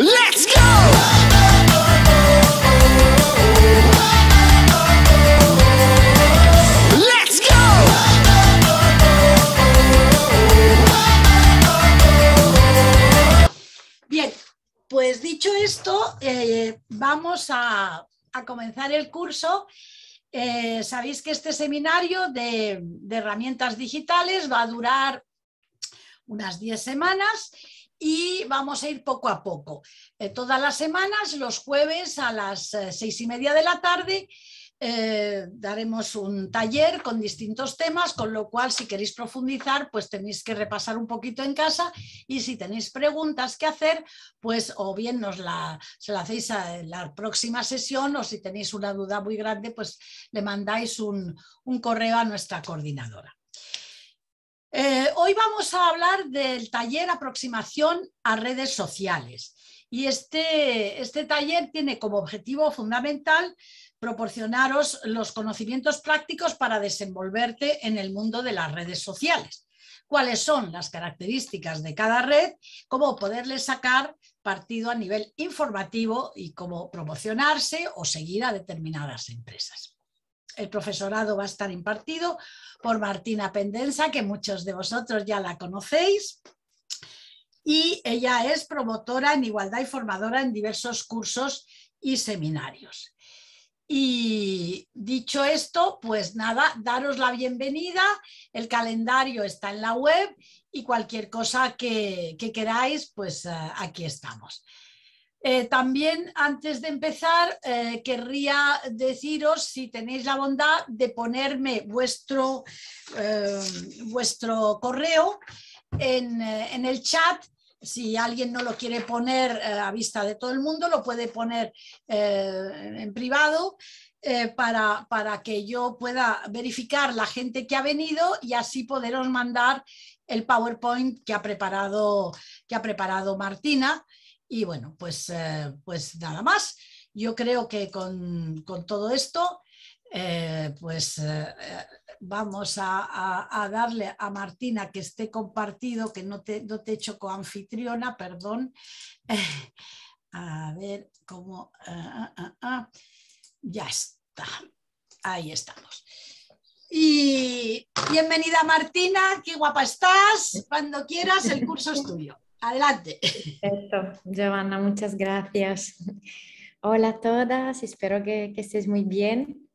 Let's go! Pues dicho esto, eh, vamos a, comenzar el curso. Eh, sabéis que este seminario de, herramientas digitales va a durar unas 10 semanas y vamos a ir poco a poco. Eh, todas las semanas, los jueves a las eh, seis y media de la tarde, eh, daremos un taller con distintos temas, con lo cual si queréis profundizar, pues tenéis que repasar un poquito en casa y si tenéis preguntas que hacer, pues o bien nos la, se la hacéis en la próxima sesión o si tenéis una duda muy grande, pues le mandáis un correo a nuestra coordinadora. Eh, hoy vamos a hablar del taller aproximación a redes sociales. Y este, este taller tiene como objetivo fundamental proporcionaros los conocimientos prácticos para desenvolverte en el mundo de las redes sociales. Cuáles son las características de cada red, cómo poderle sacar partido a nivel informativo y cómo promocionarse o seguir a determinadas empresas el profesorado va a estar impartido por Martina Pendenza, que muchos de vosotros ya la conocéis. Y ella es promotora en igualdad y formadora en diversos cursos y seminarios. Y dicho esto, pues nada, daros la bienvenida. El calendario está en la web y cualquier cosa que, que queráis, pues eh, aquí estamos. Eh, también, antes de empezar, eh, querría deciros si tenéis la bondad de ponerme vuestro, eh, correo en, el chat. Si alguien no lo quiere poner a vista de todo el mundo, lo puede poner en privado. para, que yo pueda verificar la gente que ha venido y así poderos mandar el PowerPoint que que ha preparado Martina y bueno, pues, eh, pues nada más. Yo creo que con, todo esto, eh, pues eh, vamos a, darle a Martina que esté compartido, que no te, no te echo anfitriona perdón. a ver cómo... Ah, ah, ah, ya está. Ahí estamos. Y bienvenida Martina, qué guapa estás. Cuando quieras, el curso estudio Adelante. Perfecto. Giovanna, muchas gracias. Hola a todas, espero que, estés muy bien.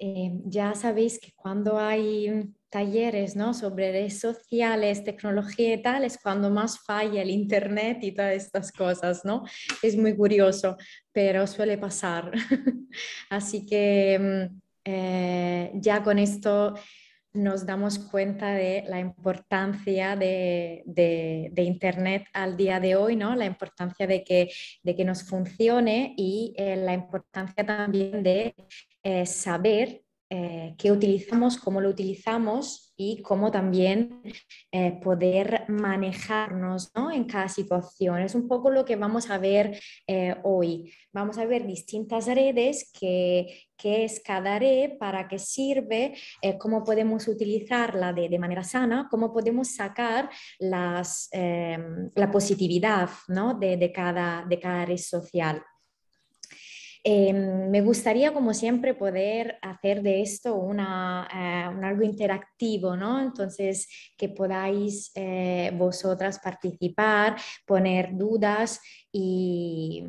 Eh, ya sabéis que cuando hay talleres sobre redes sociales, tecnología y tal, es cuando más falla el Internet y todas estas cosas, ¿no? Es muy curioso, pero suele pasar. Así que mm, eh, ya con esto nos damos cuenta de la importancia de, Internet al día de hoy, ¿no? la importancia de que, nos funcione y eh, la importancia también de eh, saber eh, qué utilizamos, cómo lo utilizamos y cómo también eh, poder manejarnos en cada situación. Es un poco lo que vamos a ver eh, hoy. Vamos a ver distintas redes, qué, es cada red, para qué sirve, eh, cómo podemos utilizarla de, manera sana, cómo podemos sacar las, em, la positividad de, de, cada, de cada red social. Em, me gustaría, como siempre, poder hacer de esto eh, un algo interactivo, ¿no? Entonces, que podáis eh, vosotras participar, poner dudas y,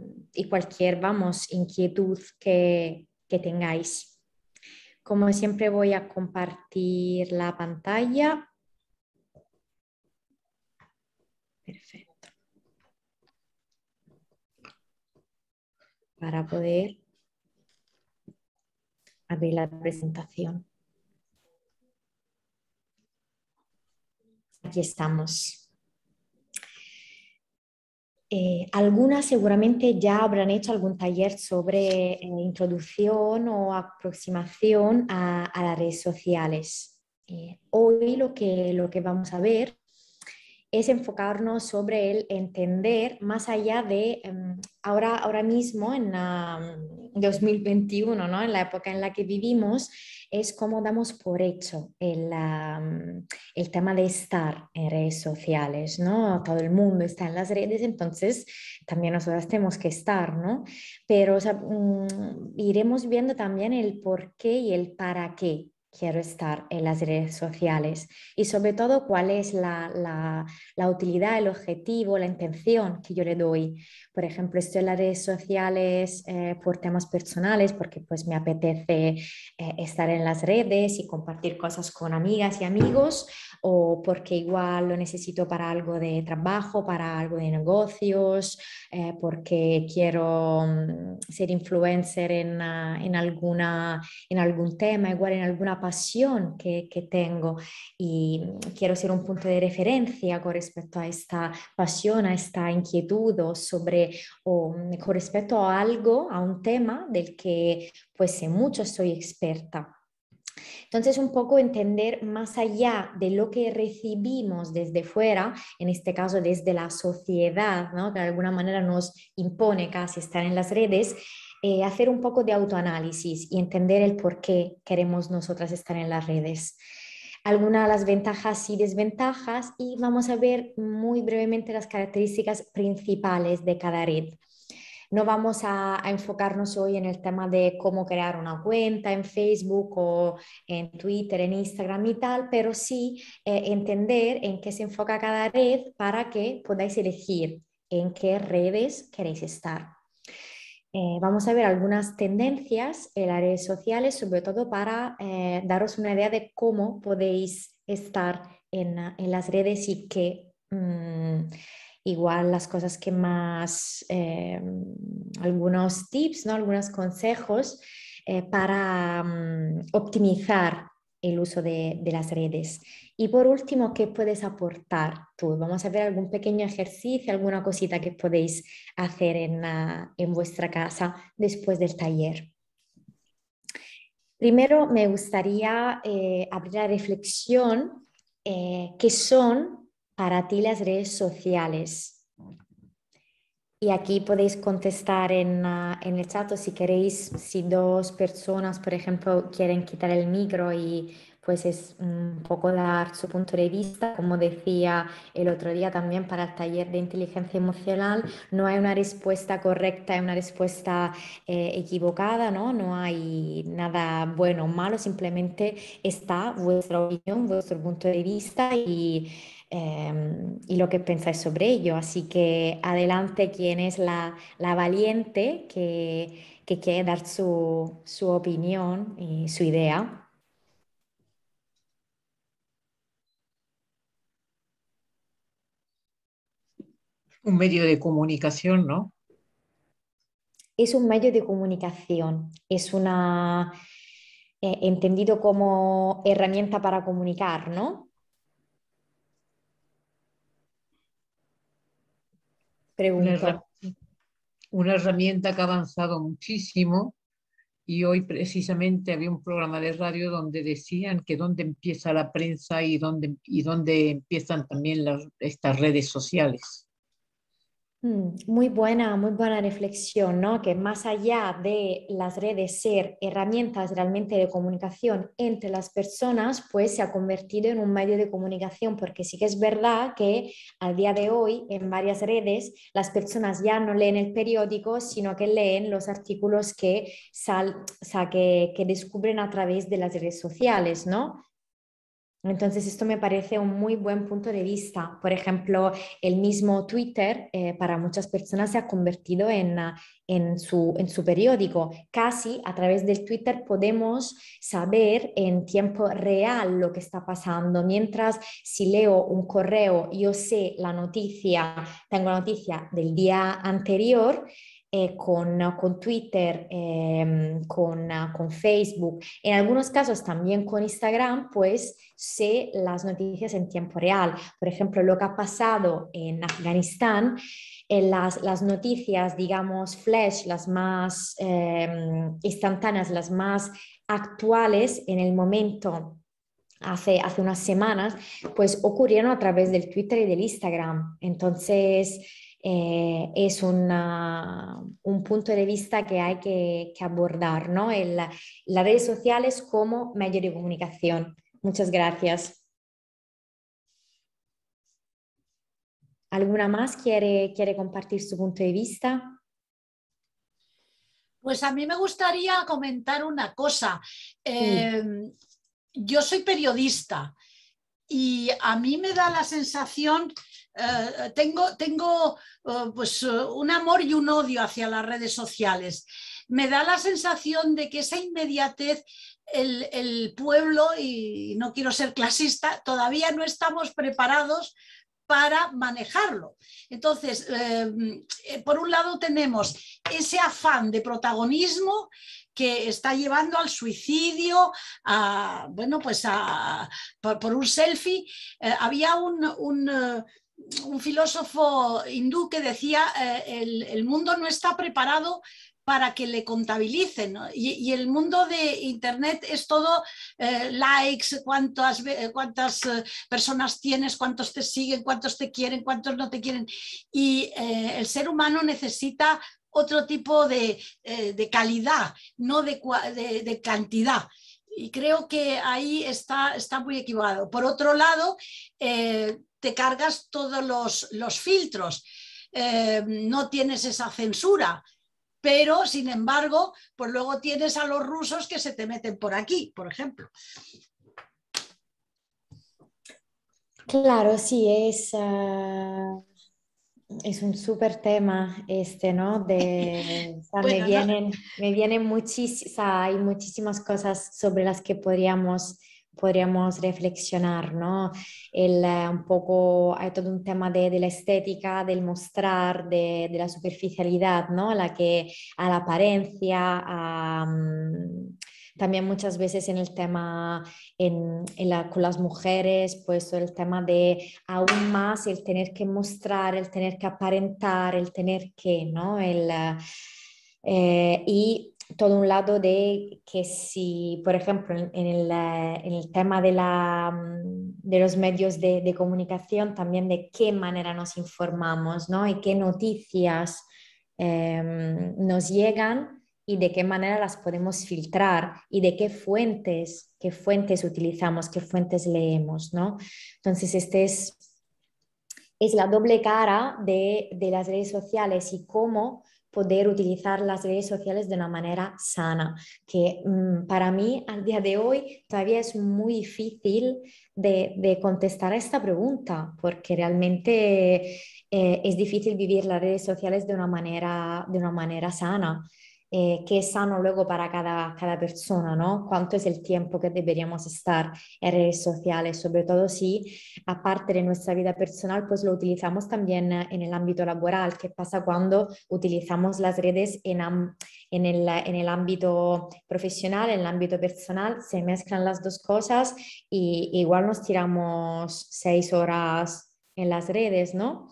cualquier, vamos, inquietud que tengáis. Como siempre, voy a compartir la pantalla. Perfecto. para poder abrir la presentación. Aquí estamos. Eh, algunas seguramente ya habrán hecho algún taller sobre eh, introducción o aproximación a, las redes sociales. Eh, hoy lo que, lo que vamos a ver es enfocarnos sobre el entender más allá de em, ahora, ahora mismo, en 2021, mm, en la época en la que vivimos, es cómo damos por hecho el, mm, el, tema de estar en redes sociales. ¿no? Todo el mundo está en las redes, entonces también nosotras tenemos que estar, ¿no? pero mm, iremos viendo también el por qué y el para qué quiero estar en las redes sociales y sobre todo cuál es la, utilidad, el objetivo, la intención que yo le doy. Por ejemplo, estoy en las redes sociales eh, por temas personales porque pues me apetece eh, estar en las redes y compartir cosas con amigas y amigos o porque igual lo necesito para algo de trabajo, para algo de negocios, eh, porque quiero mm, ser influencer en, ah, en, alguna, en algún tema, igual en alguna pasión que, que, tengo y mm, quiero ser un punto de referencia con respecto a esta pasión, a esta inquietud o sobre, o mm, con respecto a algo, a un tema del que pues en mucho soy experta. Entonces, un poco entender más allá de lo que recibimos desde fuera, en este caso desde la sociedad, ¿no? que de alguna manera nos impone casi estar en las redes, eh, hacer un poco de autoanálisis y entender el por qué queremos nosotras estar en las redes. Algunas de las ventajas y desventajas y vamos a ver muy brevemente las características principales de cada red. No vamos a, enfocarnos hoy en el tema de cómo crear una cuenta en Facebook o en Twitter, en Instagram y tal, pero sí eh, entender en qué se enfoca cada red para que podáis elegir en qué redes queréis estar. Eh, vamos a ver algunas tendencias en las redes sociales, sobre todo para eh, daros una idea de cómo podéis estar en, las redes y que mm, igual las cosas que más, eh, algunos tips, algunos consejos para mm, optimizar el uso de, las redes. Y por último, ¿qué puedes aportar tú? Vamos a ver algún pequeño ejercicio, alguna cosita que podéis hacer en, vuestra casa después del taller. Primero, me gustaría eh, abrir la reflexión eh, qué son para ti las redes sociales y aquí podéis contestar en, ah, el chat si queréis, si dos personas, por ejemplo, quieren quitar el micro y pues es un poco dar su punto de vista, como decía el otro día también para el taller de inteligencia emocional, no hay una respuesta correcta y una respuesta eh, equivocada, ¿no? no hay nada bueno o malo, simplemente está vuestra opinión, vuestro punto de vista y Em, y lo que pensáis sobre ello. Así que adelante quien es la, valiente que, quiere dar su, opinión y su idea. un medio de comunicación, ¿no? Es un medio de comunicación, es una, eh, entendido como herramienta para comunicar, ¿no? Una, herramienta que ha avanzado muchísimo y hoy precisamente había un programa de radio donde decían que dónde empieza la prensa y dónde, y dónde empiezan también estas redes sociales. Mm, muy buena, muy buena reflexión, ¿no? Que más allá de las redes ser herramientas realmente de comunicación entre las personas, pues se ha convertido en un medio de comunicación, porque sí que es verdad que al día de hoy en varias redes las personas ya no leen el periódico, sino que leen los artículos que, sal, que descubren a través de las redes sociales, ¿no? Entonces, esto me parece un muy buen punto de vista. Por ejemplo, el mismo Twitter eh, para muchas personas se ha convertido ah, en, su, en su periódico. Casi a través del Twitter podemos saber en tiempo real lo que está pasando. Mientras si leo un correo, yo sé la noticia, tengo la noticia del día anterior, eh, con, ah, con, Twitter, em, con, ah, con, Facebook, en algunos casos también con Instagram, pues sé las noticias en tiempo real. Por ejemplo, lo que ha pasado en Afganistán, eh, las, las, noticias, digamos, flash, las más em, instantáneas, las más actuales en el momento Hace, hace, unas semanas, pues ocurrieron a través del Twitter y del Instagram. Entonces, eh, es un punto de vista que hay que, abordar, ¿no? El, las redes sociales como medio de comunicación. Muchas gracias. ¿Alguna más quiere, quiere compartir su punto de vista? Pues a mí me gustaría comentar una cosa. Em, yo soy periodista y a mí me da la sensación eh, tengo, tengo eh, pues, eh, un amor y un odio hacia las redes sociales. Me da la sensación de que esa inmediatez el, el pueblo, y no quiero ser clasista, todavía no estamos preparados para manejarlo. Entonces, por un lado tenemos ese afán de protagonismo que está llevando al suicidio, a, bueno, pues a, por, un selfie. había un, un, un filósofo hindú que decía, eh, el, mundo no está preparado para que le contabilicen. Y, el mundo de Internet es todo eh, likes, cuántas, cuántas eh, personas tienes, cuántos te siguen, cuántos te quieren, cuántos no te quieren. Y el ser humano necesita otro tipo de, calidad, no de, de cantidad y creo que ahí está, está muy equivocado. Por otro lado, te cargas todos los, filtros, eh, no tienes esa censura, pero sin embargo, pues luego tienes a los rusos que se te meten por aquí, por ejemplo. Claro, sí, es, ah, es un súper tema este, ¿no? De, me, vienen, me vienen muchísimas, hay muchísimas cosas sobre las que podríamos podríamos reflexionar, ¿no? Eh, un poco, hay todo un tema de, la estética, del mostrar, de, la superficialidad, ¿no? La que a la apariencia, mm, también muchas veces en el tema en, con las mujeres, pues el tema de aún más el tener que mostrar, el tener que aparentar, el tener que, ¿no? El, eh, y todo un lado de que si, por ejemplo, en, eh, el, tema de, mm, los medios de, comunicación, también de qué manera nos informamos, ¿no? Y qué noticias em, nos llegan y de qué manera las podemos filtrar y de qué fuentes, qué fuentes utilizamos, qué fuentes leemos, ¿no? Entonces, este es, es la doble cara de las redes sociales y cómo poder utilizar las redes sociales de una manera sana, que mm, para mí al día de hoy todavía es muy difícil de, contestar a esta pregunta, porque realmente eh, es difícil vivir las redes sociales de una manera, de una manera sana. Eh, qué es sano luego para cada, persona, ¿no? Cuánto es el tiempo que deberíamos estar en redes sociales, sobre todo si, aparte de nuestra vida personal, pues lo utilizamos también eh, en el ámbito laboral. ¿Qué pasa cuando utilizamos las redes en, en, el, ámbito profesional, en el ámbito personal? Se mezclan las dos cosas y igual nos tiramos seis horas en las redes, ¿no?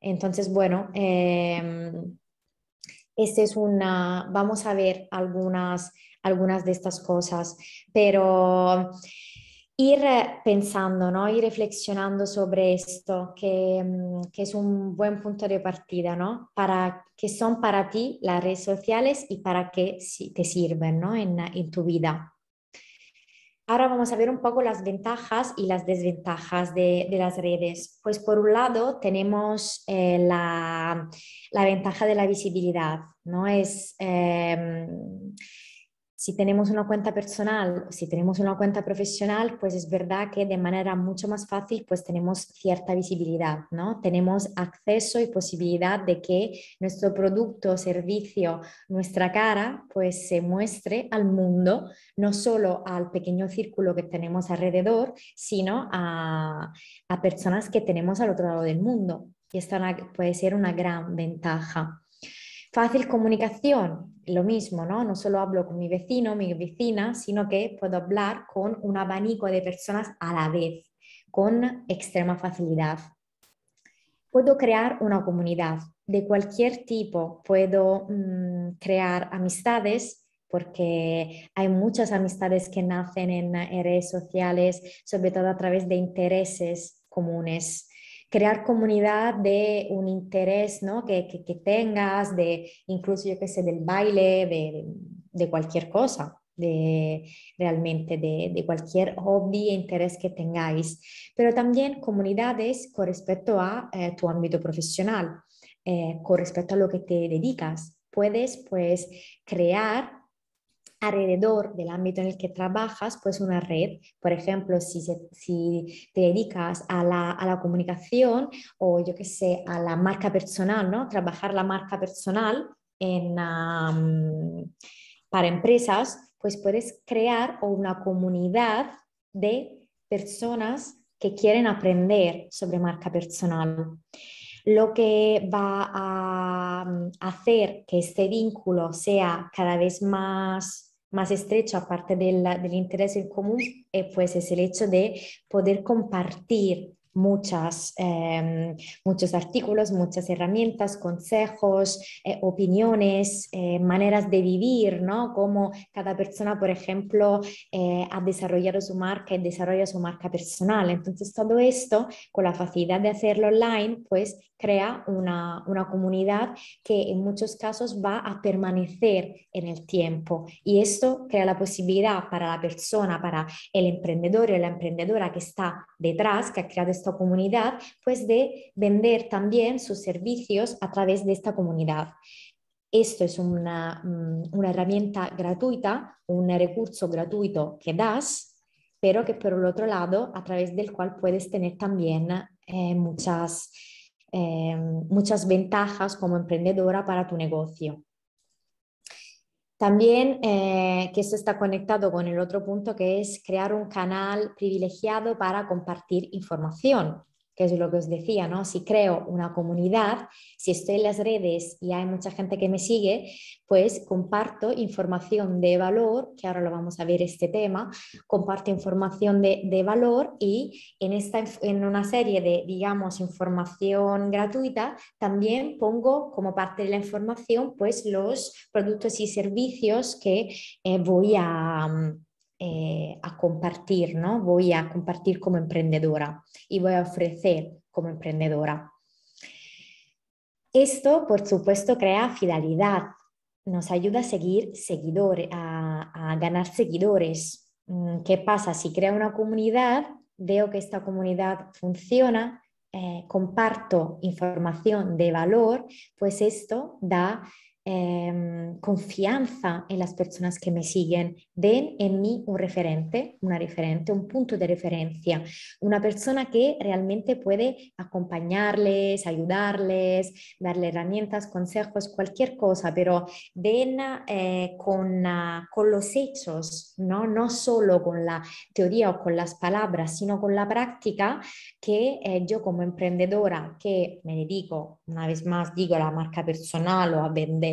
Entonces, bueno, em, es vamos a ver algunas, algunas de estas cosas, pero ir pensando ¿no? y reflexionando sobre esto, mm, que, es un buen punto de partida, ¿no? Para que son para ti las redes sociales y para qué te sirven ¿no? en tu vida. Ahora vamos a ver un poco las ventajas y las desventajas de, las redes. Pues por un lado tenemos eh, la, ventaja de la visibilidad, ¿no? Es, em, si tenemos una cuenta personal, si tenemos una cuenta profesional, pues es verdad que de manera mucho más fácil pues tenemos cierta visibilidad, ¿no? Tenemos acceso y posibilidad de que nuestro producto, servicio, nuestra cara pues se muestre al mundo, no solo al pequeño círculo que tenemos alrededor, sino a, a personas que tenemos al otro lado del mundo. Y esta puede ser una gran ventaja. Fácil comunicación, lo mismo, ¿no? No solo hablo con mi vecino, mi vecina, sino que puedo hablar con un abanico de personas a la vez, con extrema facilidad. Puedo crear una comunidad de cualquier tipo, puedo mm, crear amistades porque hay muchas amistades que nacen en redes sociales, sobre todo a través de intereses comunes crear comunidad de un interés ¿no? que, que, que tengas, de incluso, yo qué sé, del baile, de, de cualquier cosa. De, realmente de, cualquier hobby e interés que tengáis, pero también comunidades con respecto a eh, tu ámbito profesional, eh, con respecto a lo que te dedicas. Puedes pues crear alrededor del ámbito en el que trabajas, pues una red, por ejemplo, si, si te dedicas a la, a la comunicación o yo qué sé, a la marca personal, ¿no? Trabajar la marca personal en, para empresas, pues puedes crear una comunidad de personas que quieren aprender sobre marca personal. Lo que va a hacer que este vínculo sea cada vez más más estrecho, aparte del, del interés en común, eh, pues es el hecho de poder compartir muchas, em, muchos artículos, muchas herramientas, consejos, eh, opiniones, eh, maneras de vivir, ¿no? Como cada persona, por ejemplo, ha desarrollado su marca y desarrolla su marca personal. Entonces, todo esto, con la facilidad de hacerlo online, pues crea una, una, comunidad que en muchos casos va a permanecer en el tiempo y esto crea la posibilidad para la persona, para el emprendedor o la emprendedora que está detrás, que ha creado esta comunidad, pues de vender también sus servicios a través de esta comunidad. Esto es una, mm, una herramienta gratuita, un recurso gratuito que das pero que por el otro lado, a través del cual puedes tener también eh, muchas eh, muchas ventajas como emprendedora para tu negocio. También eh, que esto está conectado con el otro punto que es crear un canal privilegiado para compartir información que es lo que os decía, ¿no? Si creo una comunidad, si estoy en las redes y hay mucha gente que me sigue, pues comparto información de valor, que ahora lo vamos a ver este tema, comparto información de, valor y en, esta, en una serie de, digamos, información gratuita, también pongo como parte de la información, pues los productos y servicios que eh, voy a mm, eh, a compartir, ¿no? Voy a compartir como emprendedora y voy a ofrecer como emprendedora. Esto, por supuesto, crea fidelidad, nos ayuda a seguir seguidores, a, ganar seguidores. Mm, ¿Qué pasa? Si crea una comunidad, veo que esta comunidad funciona, eh, comparto información de valor, pues esto da Em, confianza en las personas que me siguen. Den en mí un referente, una referente, un punto de referencia, una persona que realmente puede acompañarles, ayudarles, darle herramientas, consejos, cualquier cosa, pero den eh, con, ah, con, los hechos, ¿no? no solo con la teoría o con las palabras, sino con la práctica que eh, yo como emprendedora que me dedico, una vez más digo, la marca personal o a vender,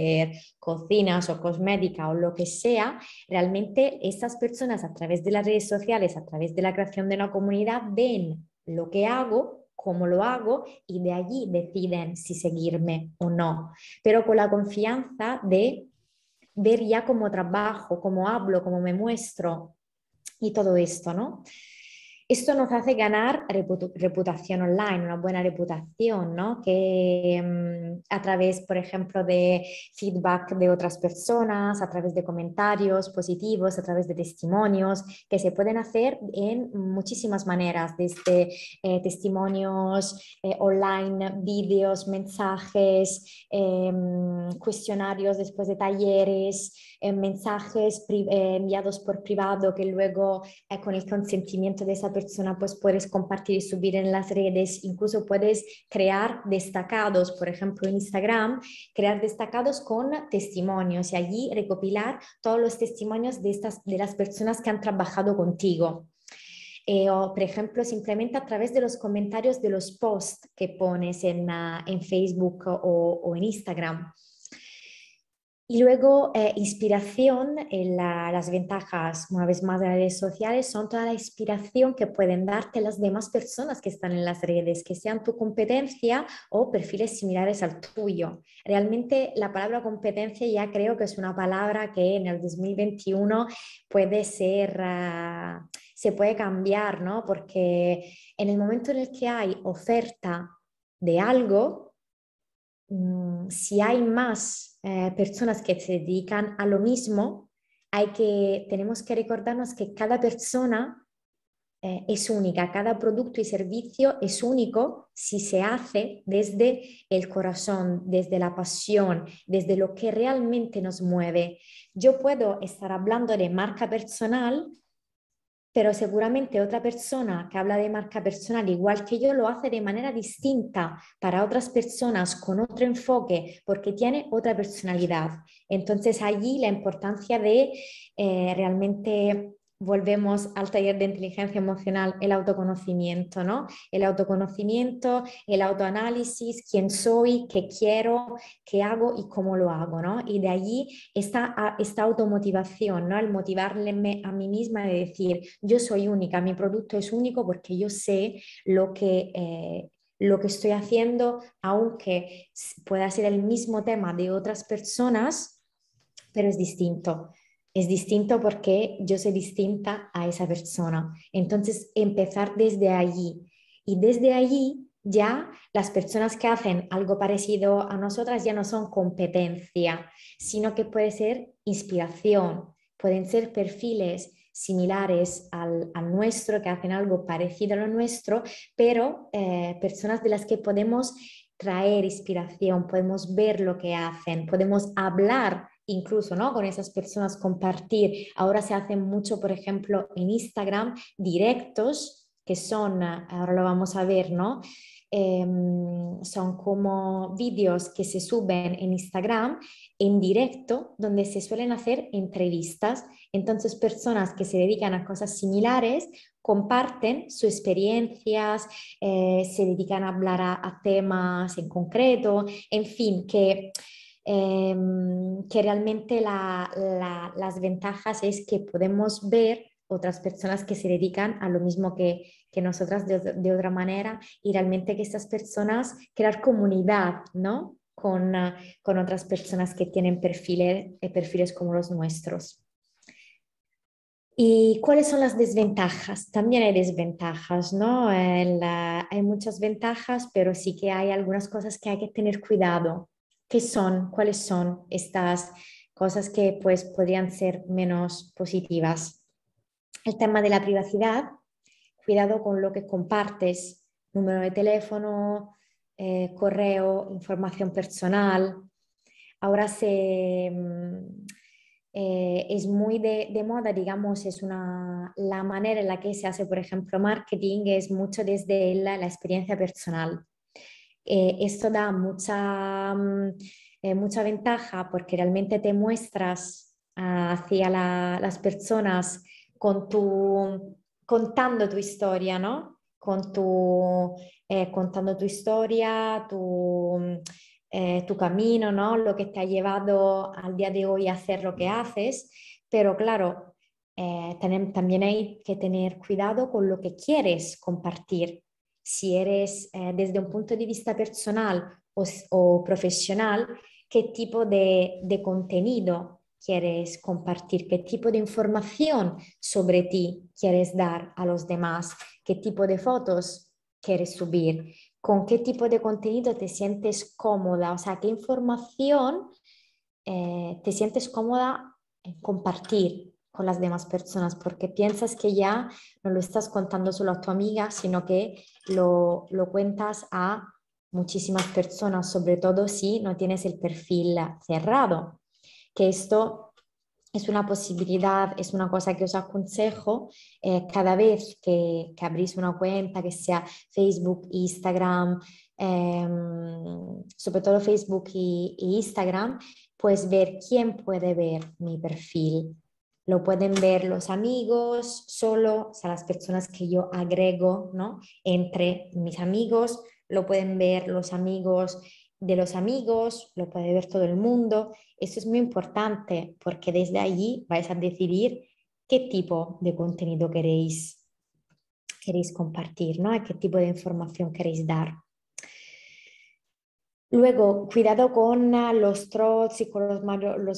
cocinas o cosmética o lo que sea, realmente estas personas a través de las redes sociales, a través de la creación de una comunidad, ven lo que hago cómo lo hago y de allí deciden si seguirme o no, pero con la confianza de ver ya cómo trabajo, cómo hablo, cómo me muestro y todo esto, ¿no? Esto nos hace ganar reputación online, una buena reputación, ¿no? Que mm, a través, por ejemplo, de feedback de otras personas, a través de comentarios positivos, a través de testimonios, que se pueden hacer en muchísimas maneras, desde eh, testimonios eh, online, vídeos, mensajes, em, cuestionarios después de talleres, em, mensajes eh, enviados por privado que luego con el consentimiento de esa persona pues puedes compartir y subir en las redes, incluso puedes crear destacados, por ejemplo en Instagram, crear destacados con testimonios y allí recopilar todos los testimonios de, estas, de las personas que han trabajado contigo. Eh, o, por ejemplo, simplemente a través de los comentarios de los posts que pones en, ah, Facebook o en Instagram. Y luego, eh, inspiración, las ventajas, una vez más, de las redes sociales son toda la inspiración que pueden darte las demás personas que están en las redes, que sean tu competencia o perfiles similares al tuyo. Realmente la palabra competencia ya creo que es una palabra que en el 2021 puede ser... Ah, se puede cambiar, ¿no? Porque en el momento en el que hay oferta de algo, mm, si hay más eh, personas que se dedican a lo mismo, hay que, tenemos que recordarnos que cada persona eh, es única, cada producto y servicio es único si se hace desde el corazón, desde la pasión, desde lo que realmente nos mueve. Yo puedo estar hablando de marca personal, pero seguramente otra persona que habla de marca personal igual que yo lo hace de manera distinta para otras personas con otro enfoque porque tiene otra personalidad. Entonces allí la importancia de eh, realmente volvemos al taller de inteligencia emocional, el autoconocimiento, El autoconocimiento, el autoanálisis, quién soy, qué quiero, qué hago y cómo lo hago, Y de allí está esta automotivación, El motivarme a mí misma de decir, yo soy única, mi producto es único porque yo sé lo que eh, estoy haciendo, aunque pueda ser el mismo tema de otras personas, pero es distinto es distinto porque yo soy distinta a esa persona. Entonces, empezar desde allí. Y desde allí ya las personas que hacen algo parecido a nosotras ya no son competencia, sino que puede ser inspiración, pueden ser perfiles similares al, nuestro, que hacen algo parecido a lo nuestro, pero eh, personas de las que podemos traer inspiración, podemos ver lo que hacen, podemos hablar incluso ¿no? con esas personas compartir. Ahora se hacen mucho, por ejemplo, en Instagram, directos que son, ah, ahora lo vamos a ver, ¿no? Em, son como vídeos que se suben en Instagram en directo, donde se suelen hacer entrevistas. Entonces, personas que se dedican a cosas similares comparten sus experiencias, eh, se dedican a hablar a temas en concreto, en fin, que Em, que realmente las ventajas es que podemos ver otras personas que se dedican a lo mismo que, que nosotras de, otra manera y realmente que estas personas crear comunidad, ¿no? Con, ah, otras personas que tienen perfiles, eh, perfiles como los nuestros. ¿Y cuáles son las desventajas? También hay desventajas, ¿no? Eh, hay muchas ventajas, pero sí que hay algunas cosas que hay que tener cuidado qué son, cuáles son estas cosas que pues podrían ser menos positivas. El tema de la privacidad, cuidado con lo que compartes, número de teléfono, eh, correo, información personal. Ahora se, mm, eh, es muy de, moda, digamos, es la manera en la que se hace, por ejemplo, marketing es mucho desde la, la experiencia personal. Eh, esto da mucha, mm, eh, mucha ventaja porque realmente te muestras ah, hacia las personas con tu, contando tu historia, ¿no? Con tu, eh, contando tu historia, tu, mm, tu camino, ¿no? Lo que te ha llevado al día de hoy a hacer lo que haces. Pero claro, también hay que tener cuidado con lo que quieres compartir, si eres eh, desde un punto de vista personal o, profesional, qué tipo de, contenido quieres compartir, qué tipo de información sobre ti quieres dar a los demás, qué tipo de fotos quieres subir, con qué tipo de contenido te sientes cómoda, o sea, qué información eh, te sientes cómoda en compartir con las demás personas, porque piensas que ya no lo estás contando solo a tu amiga, sino que lo, lo cuentas a muchísimas personas, sobre todo si no tienes el perfil cerrado, que esto es una posibilidad, es una cosa que os aconsejo eh, cada vez que, que, abrís una cuenta, que sea Facebook, Instagram, em, sobre todo Facebook e Instagram, pues ver quién puede ver mi perfil lo pueden ver los amigos, solo, o sea, las personas que yo agrego, ¿no? Entre mis amigos, lo pueden ver los amigos de los amigos, lo puede ver todo el mundo. Esto es muy importante porque desde allí vais a decidir qué tipo de contenido queréis, queréis compartir, ¿no? qué tipo de información queréis dar. Luego, cuidado con ah, los trolls y con los,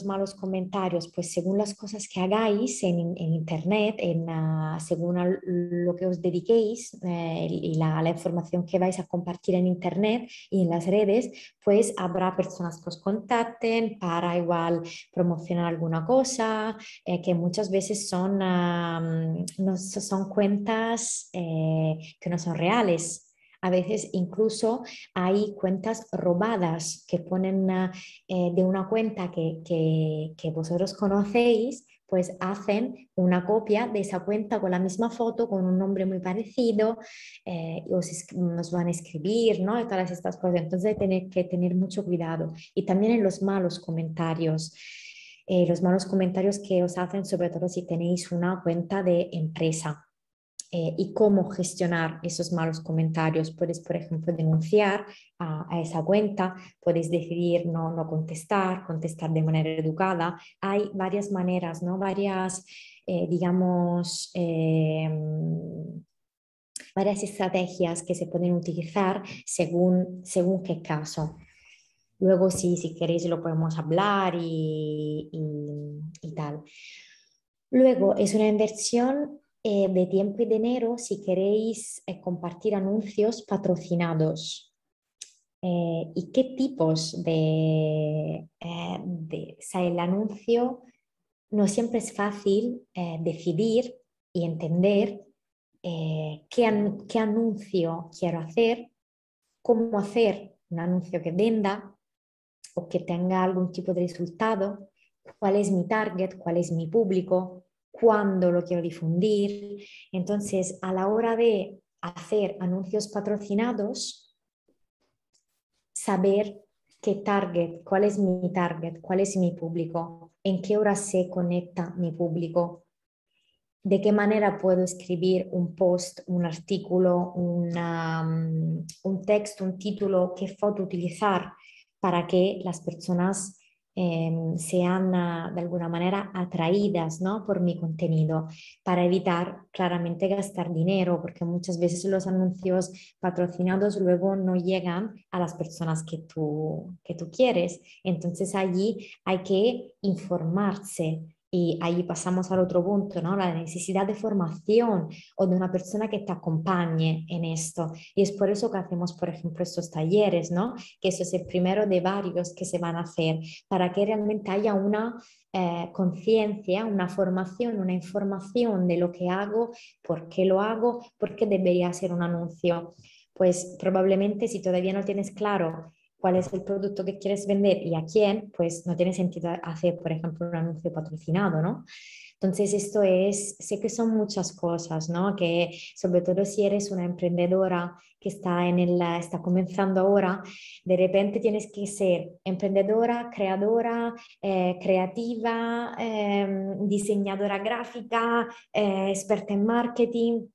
malos comentarios, pues según las cosas que hagáis en, Internet, ah, según lo que os dediquéis eh, y la, información que vais a compartir en Internet y en las redes, pues habrá personas que os contacten para igual promocionar alguna cosa, eh, que muchas veces son, ah, mm, son cuentas eh, que no son reales a veces incluso hay cuentas robadas que ponen eh, de una cuenta que, vosotros conocéis pues hacen una copia de esa cuenta con la misma foto, con un nombre muy parecido, eh, nos van a escribir, ¿no? Y todas estas cosas. Entonces hay tener, que tener mucho cuidado. Y también en los malos comentarios. Eh, los malos comentarios que os hacen, sobre todo si tenéis una cuenta de empresa. Eh, y cómo gestionar esos malos comentarios. Puedes, por ejemplo, denunciar a, esa cuenta, puedes decidir no, no, contestar, contestar de manera educada. Hay varias maneras, ¿no? Varias, eh, digamos, em, varias estrategias que se pueden utilizar según, según qué caso. Luego, sí, si queréis, lo podemos hablar y tal. Luego, es una inversión eh, de tiempo y de si queréis eh, compartir anuncios patrocinados. Eh, ¿Y qué tipos de, de el anuncio no siempre es fácil decidir y entender qué, qué anuncio quiero hacer, cómo hacer un anuncio que venda o que tenga algún tipo de resultado, cuál es mi target, cuál es mi público, cuándo lo quiero difundir. Entonces, a la hora de hacer anuncios patrocinados, saber qué target, cuál es mi target, cuál es mi público, en qué hora se conecta mi público, de qué manera puedo escribir un post, un artículo, mm, un texto, un título, qué foto utilizar para que las personas Em, sean ah, de alguna manera atraídas ¿no? por mi contenido para evitar claramente gastar dinero, porque muchas veces los anuncios patrocinados luego no llegan a las personas que tú, que tú quieres. Entonces allí hay que informarse y ahí pasamos al otro punto, ¿no? La necesidad de formación o de una persona que te acompañe en esto. Y es por eso que hacemos, por ejemplo, estos talleres, ¿no? Que eso es el primero de varios que se van a hacer, para que realmente haya una eh, conciencia, una formación, una información de lo que hago, por qué lo hago, por qué debería ser un anuncio. Pues probablemente si todavía no tienes claro cuál es el producto que quieres vender y a quién, pues no tiene sentido hacer, por ejemplo, un anuncio patrocinado, ¿no? Entonces, esto es, sé que son muchas cosas, ¿no? Que sobre todo si eres una emprendedora que está, en el, está comenzando ahora, de repente tienes que ser emprendedora, creadora, eh, creativa, em, diseñadora gráfica, eh, experta en marketing,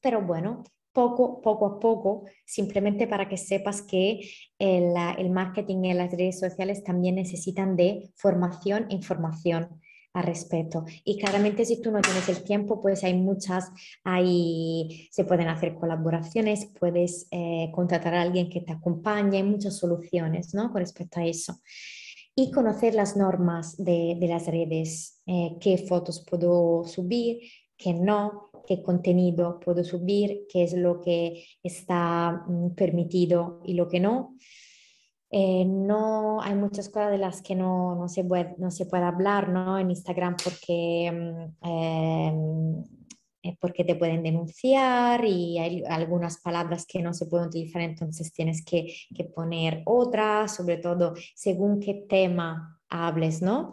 pero bueno, poco, poco a poco, simplemente para que sepas que el, marketing y las redes sociales también necesitan de formación e información al respecto. Y claramente si tú no tienes el tiempo, pues hay muchas, hay, se pueden hacer colaboraciones, puedes eh, contratar a alguien que te acompañe, hay muchas soluciones ¿no? con respecto a eso. Y conocer las normas de, las redes, eh, qué fotos puedo subir, qué no, qué contenido puedo subir, qué es lo que está mm, permitido y lo que no. Eh, no hay muchas cosas de las que no, no, se, puede, no se puede hablar ¿no? en Instagram porque, mm, em, eh, porque te pueden denunciar y hay algunas palabras que no se pueden utilizar, entonces tienes que, que poner otras, sobre todo según qué tema hables, ¿no?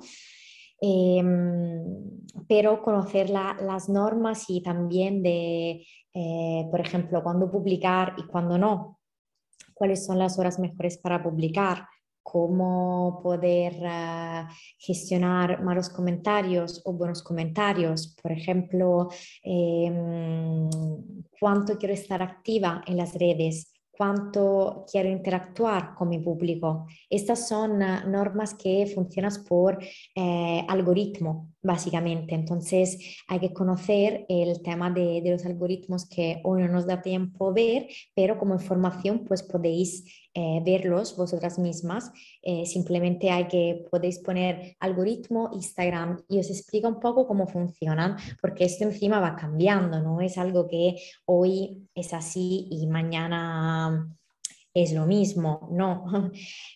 Em, pero conocer las normas y también de, eh, por ejemplo, cuándo publicar y cuándo no, cuáles son las horas mejores para publicar, cómo poder ah, gestionar malos comentarios o buenos comentarios, por ejemplo, em, cuánto quiero estar activa en las redes, cuánto quiero interactuar con mi público. Estas son ah, normas que funcionan por eh, algoritmo básicamente. Entonces hay que conocer el tema de, los algoritmos que hoy no nos da tiempo ver, pero como información pues podéis eh, verlos vosotras mismas. Eh, simplemente hay que podéis poner algoritmo Instagram y os explica un poco cómo funcionan, porque esto encima va cambiando, no es algo que hoy es así y mañana es lo mismo, no.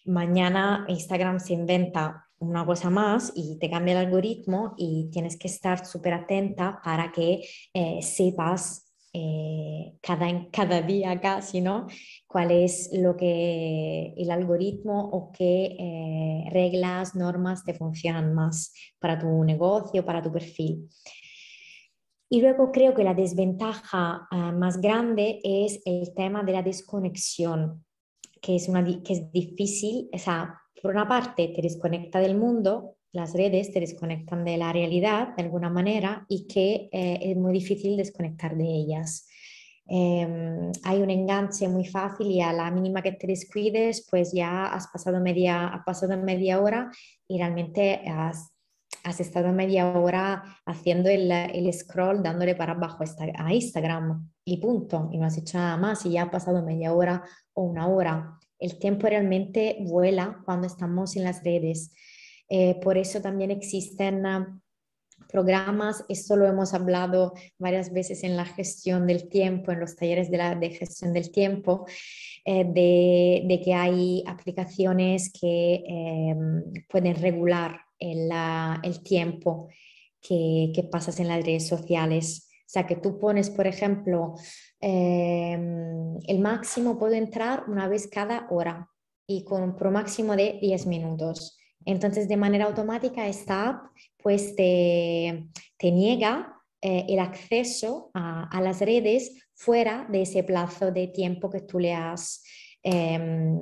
mañana Instagram se inventa una cosa más y te cambia el algoritmo y tienes que estar súper atenta para que eh, sepas eh, cada, cada día casi, ¿no? Cuál es lo que el algoritmo o qué eh, reglas, normas te funcionan más para tu negocio, para tu perfil. Y luego creo que la desventaja eh, más grande es el tema de la desconexión, que es, una, que es difícil, o sea, por una parte te desconecta del mundo, las redes te desconectan de la realidad de alguna manera y que eh, es muy difícil desconectar de ellas. Em, hay un enganche muy fácil y a la mínima que te descuides, pues ya has pasado media, pasado media hora y realmente has, estado media hora haciendo el, el, scroll, dándole para abajo a Instagram y punto, y no has hecho nada más y ya ha pasado media hora o una hora. El tiempo realmente vuela cuando estamos en las redes. Eh, por eso también existen ah, programas, esto lo hemos hablado varias veces en la gestión del tiempo, en los talleres de, la, gestión del tiempo, eh, de, que hay aplicaciones que em, pueden regular ah, el, tiempo que, que, pasas en las redes sociales. O sea, que tú pones, por ejemplo, Em, el máximo puedo entrar una vez cada hora y con un pro máximo de 10 minutos. Entonces, de manera automática, esta app pues te, niega eh, el acceso a, las redes fuera de ese plazo de tiempo que tú le has, em,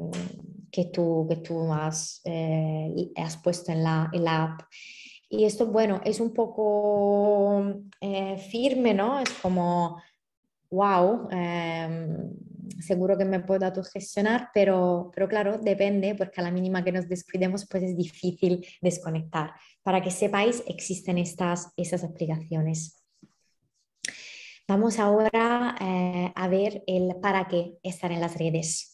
que tú, que tú has, eh, has puesto en la, en la, app. Y esto, bueno, es un poco eh, firme, ¿no? Es como wow, em, seguro que me puedo autogestionar, pero, pero claro, depende, porque a la mínima que nos descuidemos, pues es difícil desconectar. Para que sepáis, existen estas, esas aplicaciones. Vamos ahora eh, a ver el para qué estar en las redes.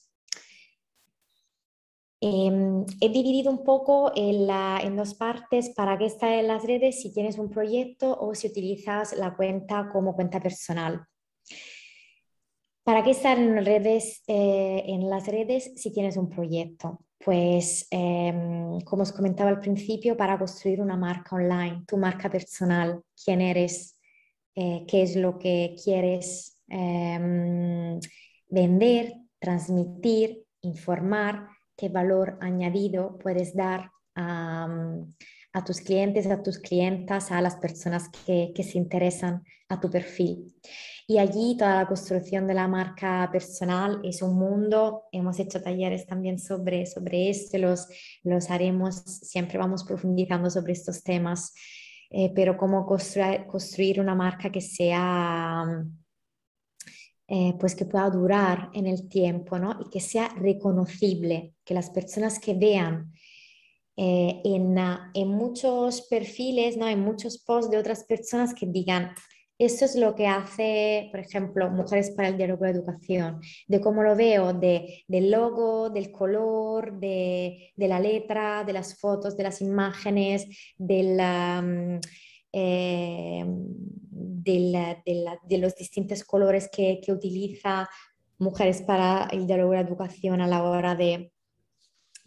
Em, he dividido un poco en, en, dos partes para qué estar en las redes si tienes un proyecto o si utilizas la cuenta como cuenta personal. ¿Para qué estar en, redes, eh, en las redes si tienes un proyecto? Pues em, como os comentaba al principio, para construir una marca online, tu marca personal, quién eres, eh, qué es lo que quieres em, vender, transmitir, informar, qué valor añadido puedes dar a, a tus clientes, a tus clientas, a las personas que, que se interesan a tu perfil. Y allí toda la construcción de la marca personal es un mundo. Hemos hecho talleres también sobre, sobre esto, los, los haremos, siempre vamos profundizando sobre estos temas, eh, pero cómo construir, construir una marca que sea... Eh, pues que pueda durar en el tiempo ¿no? y que sea reconocible, que las personas que vean eh, en, ah, en, muchos perfiles, ¿no? en muchos posts de otras personas que digan, esto es lo que hace, por ejemplo, Mujeres para el Diálogo de Educación, de cómo lo veo, de, del logo, del color, de, de, la letra, de las fotos, de las imágenes, de, la, mm, eh, de, los distintos colores que, que utiliza Mujeres para el Diálogo de Educación a la hora de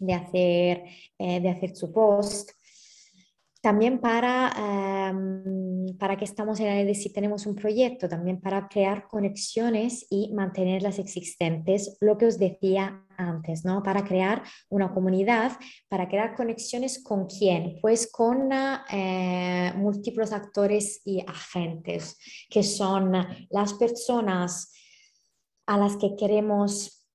de hacer, eh, de hacer su post. También para, em, para que estamos en el de si tenemos un proyecto, también para crear conexiones y mantenerlas existentes, lo que os decía antes, ¿no? Para crear una comunidad, para crear conexiones con quién? Pues con eh, múltiples actores y agentes, que son las personas a las que queremos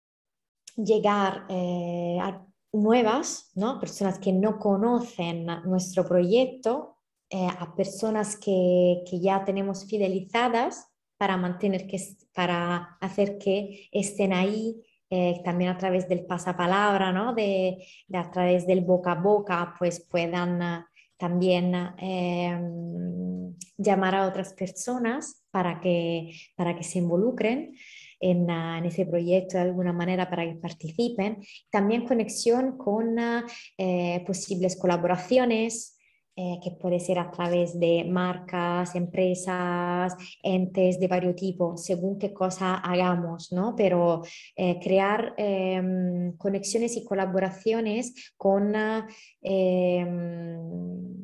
llegar, eh, a, nuevas, personas que no conocen nuestro proyecto, eh, a personas que, ya tenemos fidelizadas para, mantener que, para hacer que estén ahí eh, también a través del pasapalabra, ¿no? de, a través del boca a boca, pues puedan ah, también em, llamar a otras personas para que, para que se involucren. Ah, en, ese proyecto de alguna manera para que participen. También conexión con ah, eh, posibles colaboraciones. Eh, que puede ser a través de marcas, empresas, entes de varios tipos, según qué cosa hagamos, ¿no? Pero eh, crear em, conexiones y colaboraciones con, ah, em,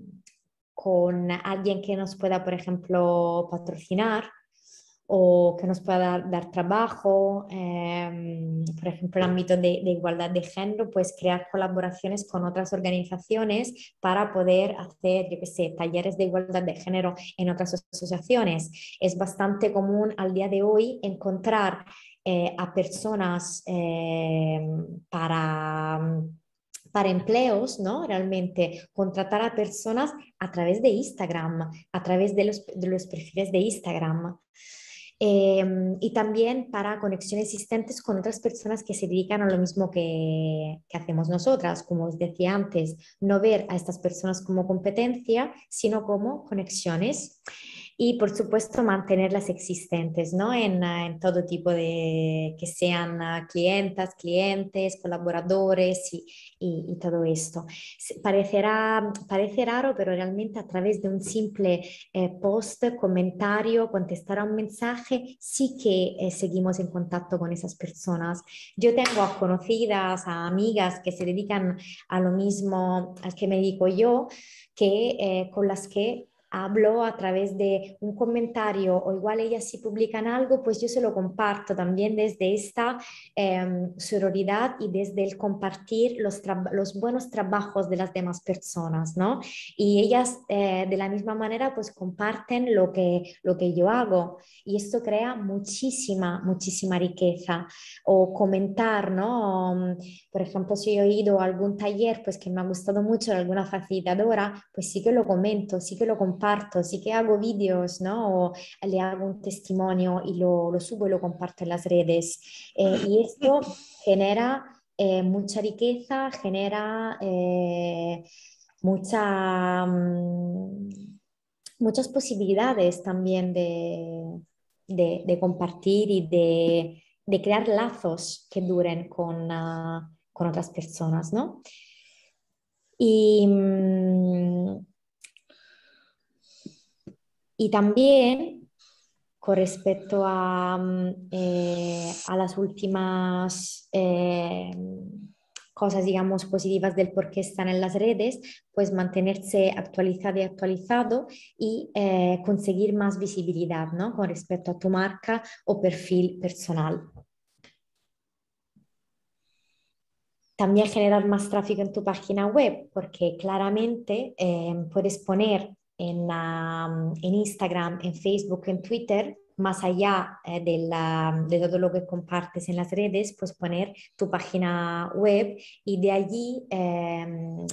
con alguien que nos pueda, por ejemplo, patrocinar o que nos pueda dar, trabajo, em, por ejemplo, en el ámbito de, igualdad de género, pues crear colaboraciones con otras organizaciones para poder hacer, yo qué sé, talleres de igualdad de género en otras asociaciones. Es bastante común al día de hoy encontrar eh, a personas em, para para empleos, ¿no? Realmente contratar a personas a través de Instagram, a través de los, de los perfiles de Instagram. Em, y también para conexiones existentes con otras personas que se dedican a lo mismo que, que, hacemos nosotras, como os decía antes, no ver a estas personas como competencia, sino como conexiones y por supuesto mantenerlas existentes, ¿no? En, ah, todo tipo de, que sean ah, clientas, clientes, colaboradores y, todo esto. Parecerá, parece raro, pero realmente a través de un simple eh, post, comentario, contestar a un mensaje, sí que eh, seguimos en contacto con esas personas. Yo tengo a conocidas, a amigas que se dedican a lo mismo al que me dedico yo, que eh, con las que hablo a través de un comentario o igual ellas si publican algo, pues yo se lo comparto también desde esta em, sororidad y desde el compartir los, los, buenos trabajos de las demás personas, ¿no? Y ellas eh, de la misma manera pues comparten lo que, lo que yo hago y esto crea muchísima, muchísima riqueza. O comentar, ¿no? Em, por ejemplo, si he oído algún taller pues que me ha gustado mucho, alguna facilitadora, pues sí que lo comento, sí que lo comparto comparto, sí que hago vídeos, ¿no? O le hago un testimonio y lo, subo y lo comparto en las redes. Eh, y esto genera eh, mucha riqueza, genera eh, mucha, mm, muchas posibilidades también de, compartir y de, crear lazos que duren con, ah, otras personas, ¿no? Y, mm, y también con respecto a, mm, eh, las últimas eh, cosas, digamos, positivas del por qué están en las redes, pues mantenerse actualizado y actualizado y eh, conseguir más visibilidad ¿no? con respecto a tu marca o perfil personal. También generar más tráfico en tu página web, porque claramente puedes poner Um, en, Instagram, en Facebook, en Twitter, más allá eh, de, todo lo que compartes en las redes, pues poner tu página web y de allí em,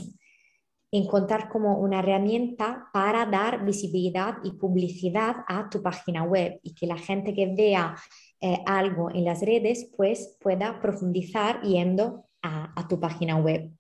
encontrar como una herramienta para dar visibilidad y publicidad a tu página web y que la gente que vea eh, algo en las redes pues pueda profundizar yendo a tu página web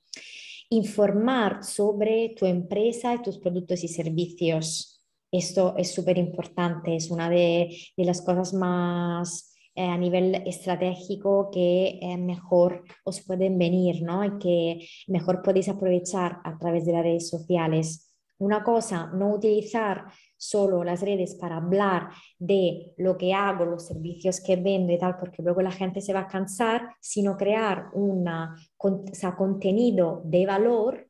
informar sobre tu empresa y tus productos y servicios. Esto es súper importante, es una de, las cosas más eh, a nivel estratégico que eh, mejor os pueden venir, ¿no? Y que mejor podéis aprovechar a través de las redes sociales. Una cosa, no utilizar solo las redes para hablar de lo que hago, los servicios que vendo y tal, porque luego la gente se va a cansar, sino crear un contenido de valor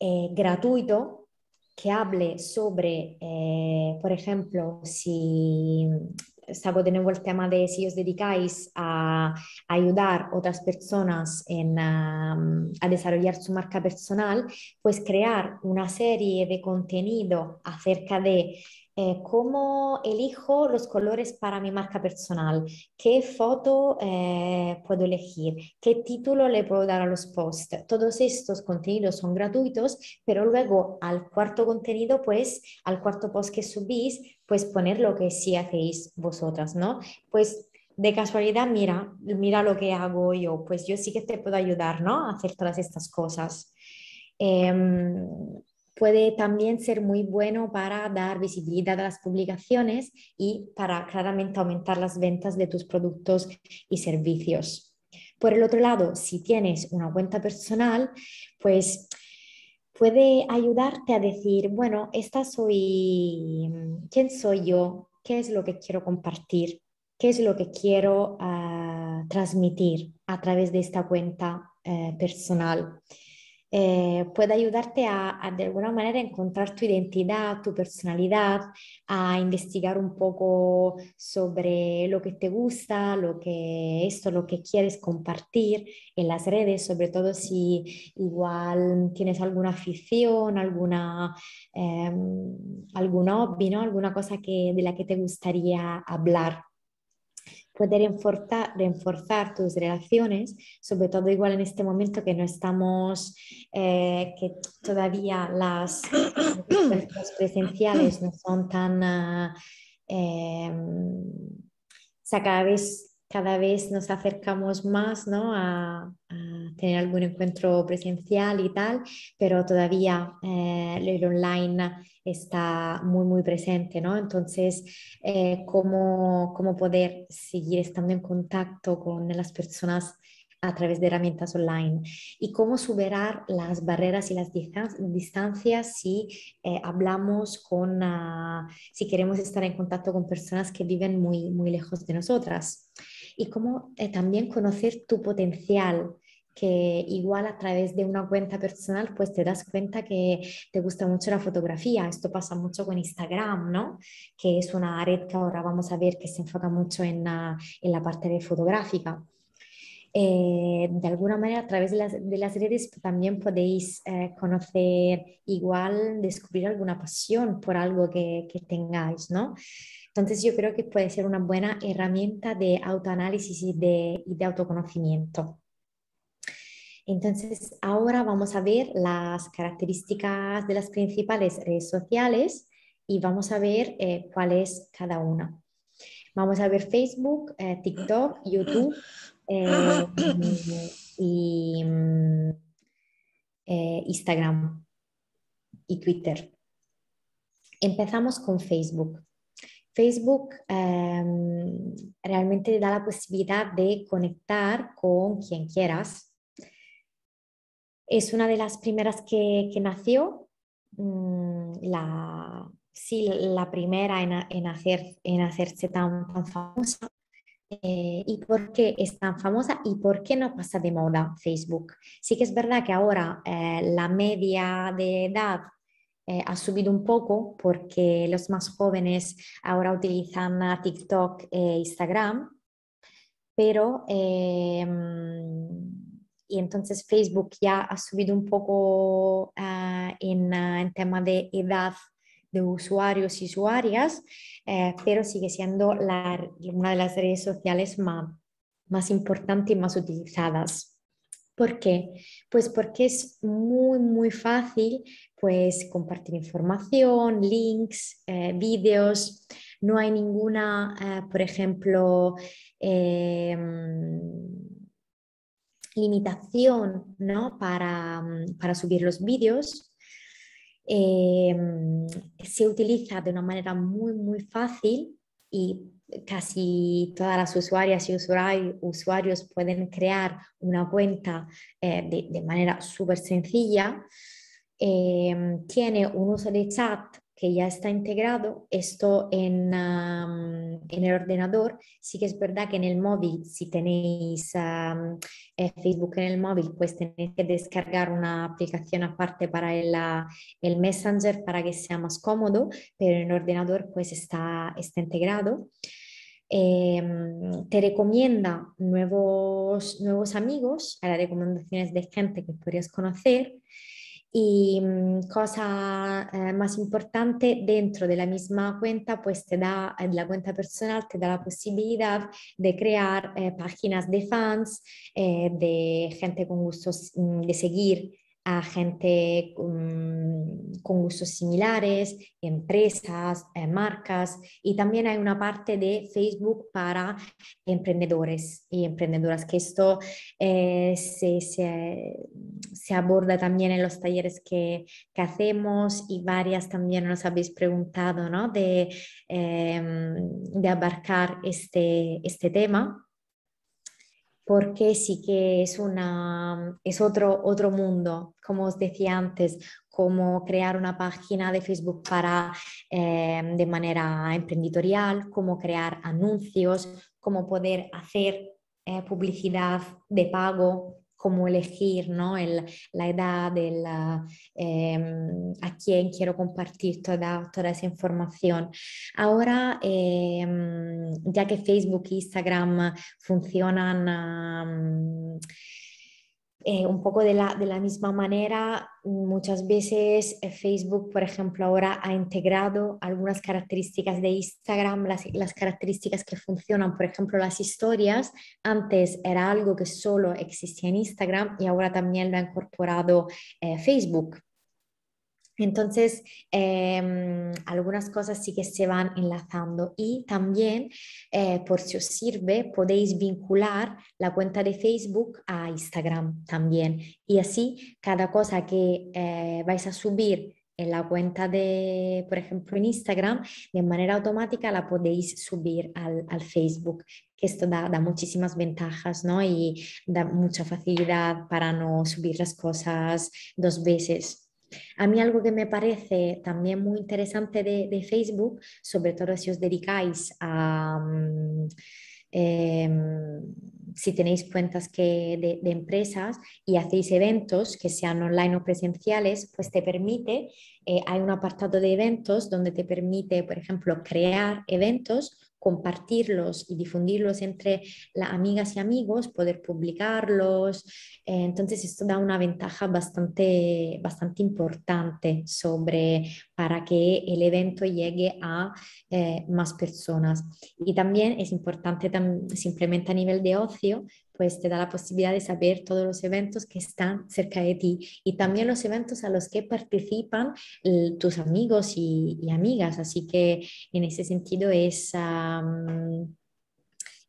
eh, gratuito que hable sobre, eh, por ejemplo, si Sabo de el tema de si os dedicáis a, ayudar otras personas en, um, a desarrollar su marca personal, pues crear una serie de contenido acerca de eh, cómo elijo los colores para mi marca personal, qué foto eh, puedo elegir, qué título le puedo dar a los posts. Todos estos contenidos son gratuitos, pero luego al cuarto contenido, pues al cuarto post que subís, pues poner lo que sí hacéis vosotras, ¿no? Pues de casualidad, mira, mira lo que hago yo, pues yo sí que te puedo ayudar, ¿no? A hacer todas estas cosas. Em, puede también ser muy bueno para dar visibilidad a las publicaciones y para claramente aumentar las ventas de tus productos y servicios. Por el otro lado, si tienes una cuenta personal, pues puede ayudarte a decir, bueno, esta soy, ¿quién soy yo? ¿Qué es lo que quiero compartir? ¿Qué es lo que quiero ah, transmitir a través de esta cuenta eh, personal? Eh, puede ayudarte a, de alguna manera encontrar tu identidad, tu personalidad, a investigar un poco sobre lo que te gusta, lo que esto, lo que quieres compartir en las redes, sobre todo si igual tienes alguna afición, alguna, em, algún hobby, alguna cosa que, de la que te gustaría hablar poder pues, reforzar, tus relaciones, sobre todo igual en este momento que no estamos, eh, que todavía las, presenciales no son tan... Ah, em, o sea, cada vez cada vez nos acercamos más ¿no? a, tener algún encuentro presencial y tal, pero todavía eh, el online está muy, muy presente, ¿no? Entonces, eh, ¿cómo, ¿cómo, poder seguir estando en contacto con las personas a través de herramientas online y cómo superar las barreras y las distancias si eh, hablamos con, ah, si queremos estar en contacto con personas que viven muy, muy lejos de nosotras y cómo eh, también conocer tu potencial, que igual a través de una cuenta personal pues te das cuenta que te gusta mucho la fotografía. Esto pasa mucho con Instagram, ¿no? Que es una red que ahora vamos a ver que se enfoca mucho en, la, en la parte de fotográfica. Eh, de alguna manera a través de las, de las redes pues también podéis eh, conocer igual, descubrir alguna pasión por algo que, que tengáis, ¿no? Entonces yo creo que puede ser una buena herramienta de autoanálisis y de, autoconocimiento. Entonces ahora vamos a ver las características de las principales redes sociales y vamos a ver eh, cuál es cada una. Vamos a ver Facebook, eh, TikTok, YouTube eh, y mm, Instagram y Twitter. Empezamos con Facebook. Facebook em, realmente da la posibilidad de conectar con quien quieras. Es una de las primeras que, nació, mm, la, sí, la primera en, hacer, en hacerse tan, famosa. Eh, y por qué es tan famosa y por qué no pasa de moda Facebook. Sí que es verdad que ahora eh, la media de edad eh, ha subido un poco porque los más jóvenes ahora utilizan TikTok e Instagram, pero eh, y entonces Facebook ya ha subido un poco ah, ah, en, tema de edad de usuarios y usuarias, eh, pero sigue siendo una de las redes sociales más importantes y más utilizadas. ¿Por qué? Pues porque es muy, muy fácil pues, compartir información, links, eh, vídeos. No hay ninguna, eh, por ejemplo, em, limitación para, subir los vídeos. Em, se utiliza de una manera muy, muy fácil y casi todas las usuarias y usuarios pueden crear una cuenta eh, de, manera súper sencilla. Em, tiene un uso de chat que ya está integrado, esto en, en, el ordenador. Sí que es verdad que en el móvil, si tenéis eh, Facebook en el móvil, pues tenéis que descargar una aplicación aparte para el, ah, el, Messenger para que sea más cómodo, pero en el ordenador pues está, está integrado. Em, te recomienda nuevos, nuevos amigos, las recomendaciones de gente que podrías conocer y mm, cosa eh, más importante, dentro de la misma cuenta, pues te da, en la cuenta personal, te da la posibilidad de crear eh, páginas de fans, eh, de gente con gustos mm, de seguir a gente mm, con, gustos similares, empresas, eh, marcas y también hay una parte de Facebook para emprendedores y emprendedoras que esto eh, se, aborda también en los talleres que, hacemos y varias también nos habéis preguntado ¿no? de, em, abarcar este, este tema porque sí que es, una, es otro, otro mundo, como os decía antes, cómo crear una página de Facebook para, eh, de manera emprenditorial, cómo crear anuncios, cómo poder hacer eh, publicidad de pago cómo elegir ¿no? la edad, em, a quién quiero compartir toda, esa información. Ahora, em, ya que Facebook e Instagram funcionan... Eh, un poco de la, misma manera, muchas veces eh, Facebook, por ejemplo, ahora ha integrado algunas características de Instagram, las, características que funcionan, por ejemplo, las historias. Antes era algo que solo existía en Instagram y ahora también lo ha incorporado eh, Facebook. Entonces, em, algunas cosas sí que se van enlazando y también, eh, por si os sirve, podéis vincular la cuenta de Facebook a Instagram también. Y así, cada cosa que eh, vais a subir en la cuenta de, por ejemplo, en Instagram, de manera automática la podéis subir al, Facebook, esto da, da, muchísimas ventajas, ¿no? Y da mucha facilidad para no subir las cosas dos veces a mí algo que me parece también muy interesante de, Facebook, sobre todo si os dedicáis a... Mm, em, si tenéis cuentas de, empresas y hacéis eventos que sean online o presenciales, pues te permite, eh, hay un apartado de eventos donde te permite, por ejemplo, crear eventos compartirlos y difundirlos entre las amigas y amigos, poder publicarlos. Eh, entonces esto da una ventaja bastante, bastante importante sobre, para que el evento llegue a eh, más personas. Y también es importante simplemente a nivel de ocio pues te da la posibilidad de saber todos los eventos que están cerca de ti y también los eventos a los que participan eh, tus amigos y, amigas. Así que en ese sentido es,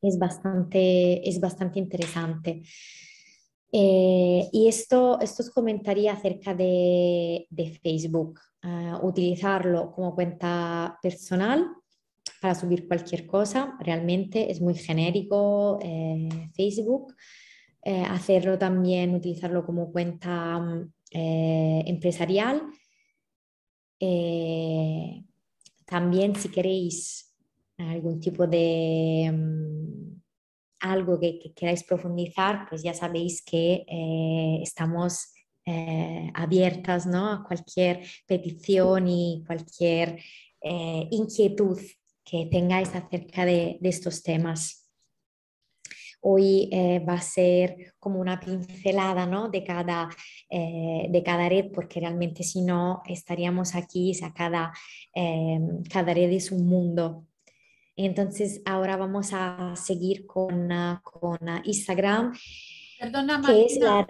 es, bastante, es bastante interesante. Eh, y esto, esto os comentaría acerca de, Facebook, ah, utilizarlo como cuenta personal para subir cualquier cosa. Realmente es muy genérico eh, Facebook. Eh, hacerlo también, utilizarlo como cuenta mm, eh, empresarial. también si queréis algún tipo de mm, algo que, queráis profundizar, pues ya sabéis que estamos abiertas a cualquier petición y cualquier inquietud que tengáis acerca de, estos temas. Hoy eh, va a ser como una pincelada de, cada, eh, de cada red, porque realmente si no estaríamos aquí, em, cada, red es un mundo. Entonces ahora vamos a seguir con, ah, con ah, Instagram. Perdona, Martina,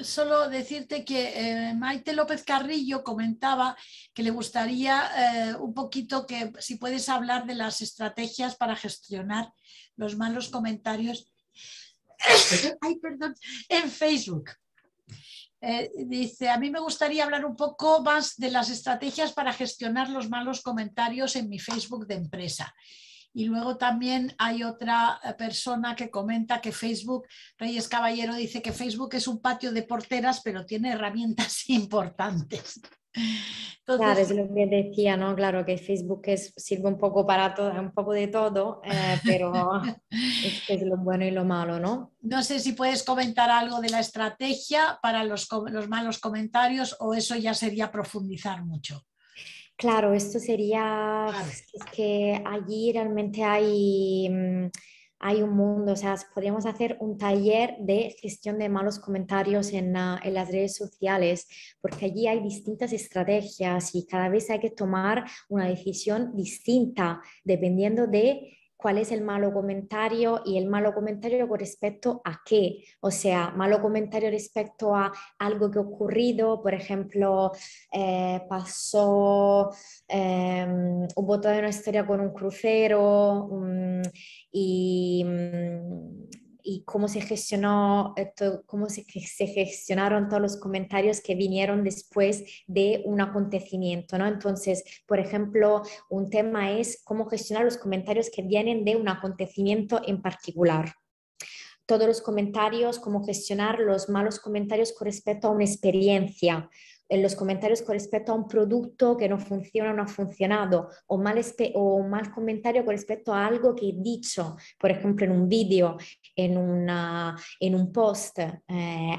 solo decirte que eh, Maite López Carrillo comentaba que le gustaría eh, un poquito que si puedes hablar de las estrategias para gestionar los malos comentarios Ay, perdón, en Facebook. Eh, dice, a mí me gustaría hablar un poco más de las estrategias para gestionar los malos comentarios en mi Facebook de empresa. Y luego también hay otra eh, persona que comenta que Facebook, Reyes Caballero dice que Facebook es un patio de porteras, pero tiene herramientas importantes. claro, es lo que decía, ¿no? Claro, que Facebook sirve un poco para todo, un poco de todo, eh, pero es, lo bueno y lo malo, ¿no? No sé si puedes comentar algo de la estrategia para los malos comentarios o eso ya sería profundizar mucho. Claro, esto sería pues, que allí realmente hay, mm, hay un mundo, o sea, podríamos hacer un taller de gestión de malos comentarios ah, en las redes sociales, porque allí hay distintas estrategias y cada vez hay que tomar una decisión distinta dependiendo de cuál es el malo comentario y el malo comentario con respecto a qué. O sea, malo comentario respecto a algo que ha ocurrido, por ejemplo, eh, pasó, em, un hubo toda una historia con un crucero mm, y... Mm, y cómo se gestionó, eh, cómo se, gestionaron todos los comentarios que vinieron después de un acontecimiento, ¿no? Entonces, por ejemplo, un tema es cómo gestionar los comentarios que vienen de un acontecimiento en particular. Todos los comentarios, cómo gestionar los malos comentarios con respecto a una experiencia, los comentarios con respecto a un producto que no funciona o no ha funcionado, o mal, o un mal comentario con respecto a algo que he dicho, por ejemplo, en un vídeo, en, en un post, eh,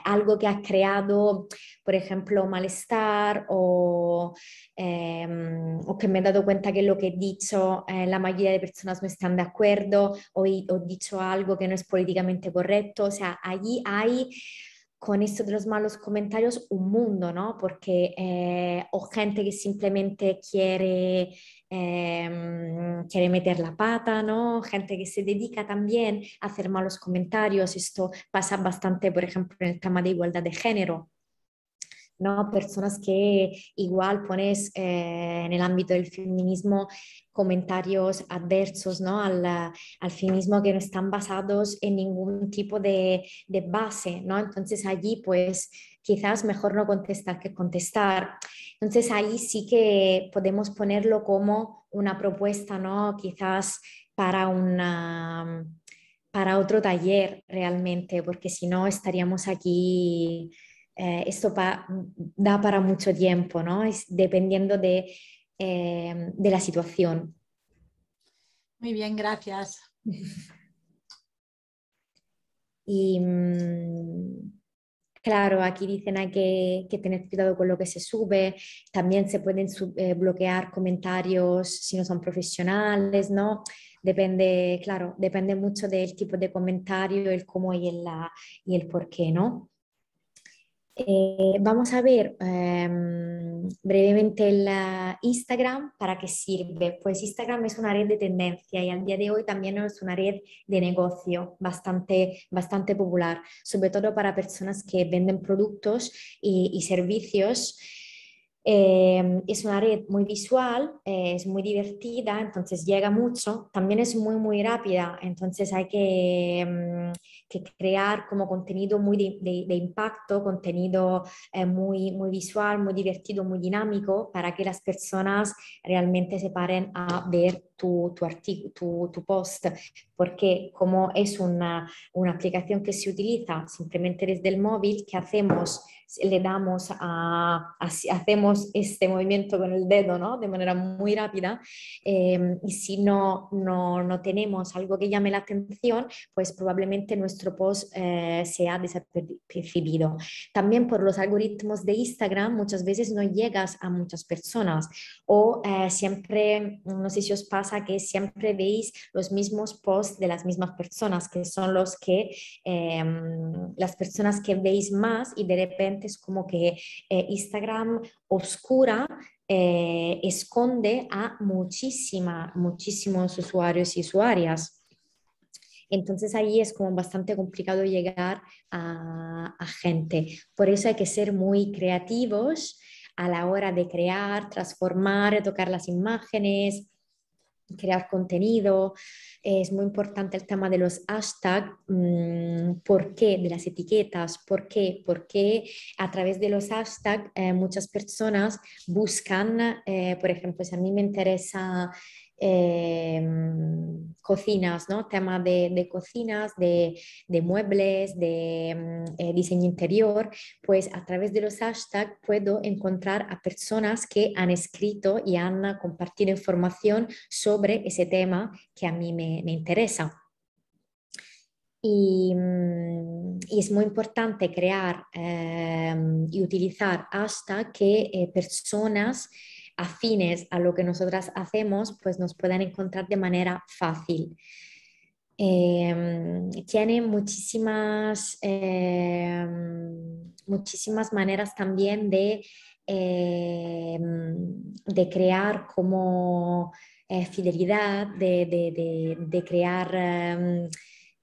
algo que ha creado, por ejemplo, malestar o, em, o, que me he dado cuenta que lo que he dicho, eh, la mayoría de personas no están de acuerdo, o he, o he dicho algo que no es políticamente correcto, o sea, allí hay con esto de los malos comentarios un mundo, ¿no? Porque eh, o gente que simplemente quiere, em, quiere meter la pata, ¿no? Gente que se dedica también a hacer malos comentarios. Esto pasa bastante, por ejemplo, en el tema de igualdad de género, ¿no? Personas que igual pones eh, en el ámbito del feminismo comentarios adversos ¿no? al, al, feminismo que no están basados en ningún tipo de, de, base, ¿no? Entonces allí pues quizás mejor no contestar que contestar. Entonces ahí sí que podemos ponerlo como una propuesta, ¿no? Quizás para una para otro taller realmente, porque si no estaríamos aquí eh, esto da para mucho tiempo, ¿no? dependiendo eh, de, la situación. Muy bien, gracias. Y mm, claro, aquí dicen hay que, tener cuidado con lo que se sube. También se pueden eh, bloquear comentarios si no son profesionales, ¿no? Depende, claro, depende mucho del tipo de comentario, el cómo y y el por qué, ¿no? Eh, vamos a ver em, brevemente el Instagram, ¿para qué sirve? Pues Instagram es una red de tendencia y al día de hoy también es una red de negocio bastante, bastante popular, sobre todo para personas que venden productos y, y servicios. Em, es una red muy visual, eh, es muy divertida, entonces llega mucho, también es muy, muy rápida, entonces hay que, em, que crear como contenido muy de, de, impacto, contenido eh, muy, muy visual, muy divertido, muy dinámico, para que las personas realmente se paren a ver tu, tu, tu, tu post, porque como es una, una aplicación que se utiliza simplemente desde el móvil, que hacemos? Le damos a, a hacemos este movimiento con el dedo, ¿no? De manera muy rápida. Em, y si no, no, no, tenemos algo que llame la atención, pues probablemente nuestro post eh, sea desapercibido. También por los algoritmos de Instagram muchas veces no llegas a muchas personas o eh, siempre, no sé si os pasa que siempre veis los mismos posts de las mismas personas, que son los que, em, las personas que veis más y de repente es como que eh, Instagram o oscura eh, esconde a muchísima, muchísimos usuarios y usuarias. Entonces ahí es como bastante complicado llegar a, a, gente. Por eso hay que ser muy creativos a la hora de crear, transformar, tocar las imágenes, crear contenido. Es muy importante el tema de los hashtags, mm, por qué, de las etiquetas, por qué, porque a través de los hashtags eh, muchas personas buscan, eh, por ejemplo, si a mí me interesa Em, cocinas, ¿no? Temas de, cocinas, de, muebles, de mm, eh, diseño interior, pues a través de los hashtags puedo encontrar a personas que han escrito y han compartido información sobre ese tema que a mí me, interesa. Mm, y, es muy importante crear em, y utilizar hashtags que eh, personas afines a lo que nosotras hacemos, pues nos puedan encontrar de manera fácil. Em, tiene muchísimas, em, muchísimas maneras también de, em, de crear como eh, fidelidad, de, de crear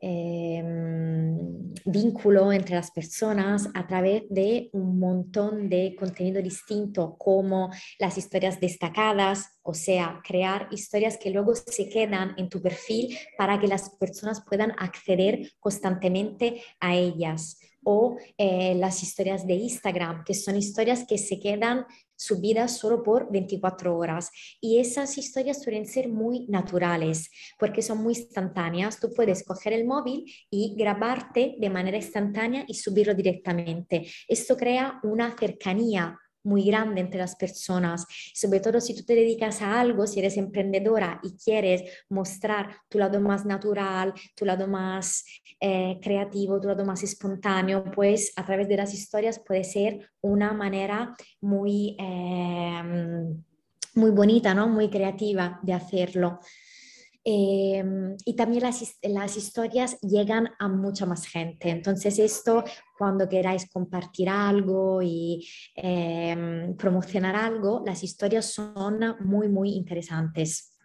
Em, vínculo entre las personas a través de un montón de contenido distinto como las historias destacadas, o sea, crear historias que luego se quedan en tu perfil para que las personas puedan acceder constantemente a ellas o eh, las historias de Instagram, que son historias que se quedan subidas solo por 24 horas. Y esas historias suelen ser muy naturales porque son muy instantáneas. Tú puedes coger el móvil y grabarte de manera instantánea y subirlo directamente. Esto crea una cercanía muy grande entre las personas, sobre todo si tú te dedicas a algo, si eres emprendedora y quieres mostrar tu lado más natural, tu lado más eh, creativo, tu lado más espontáneo, pues a través de las historias puede ser una manera muy... Eh, muy bonita, ¿no? Muy creativa de hacerlo. Em, y también las, historias llegan a mucha más gente. Entonces esto, cuando queráis compartir algo y em, promocionar algo, las historias son muy, muy interesantes.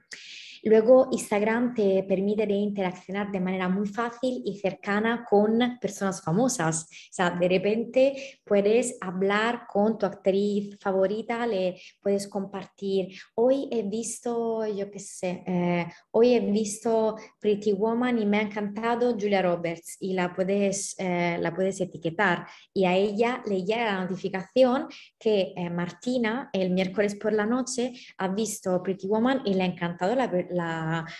Luego Instagram te permite de interaccionar de manera muy fácil y cercana con personas famosas. O sea, de repente puedes hablar con tu actriz favorita, le puedes compartir, hoy he visto, yo qué sé, eh, hoy he visto Pretty Woman y me ha encantado Julia Roberts y la puedes, eh, la puedes etiquetar y a ella le llega la notificación que eh, Martina el miércoles por la noche ha visto Pretty Woman y le ha encantado la,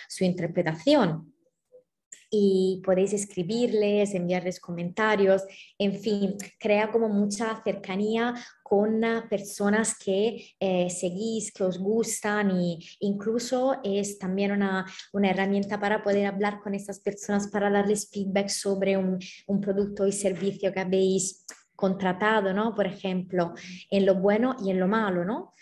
su interpretación. Y podéis escribirles, enviarles comentarios, en fin, crea como mucha cercanía con ah, personas que eh, seguís, que os gustan e incluso es también una, herramienta para poder hablar con estas personas, para darles feedback sobre un, un producto y servicio que habéis contratado, ¿no? Por ejemplo, en lo bueno y en lo malo, ¿no?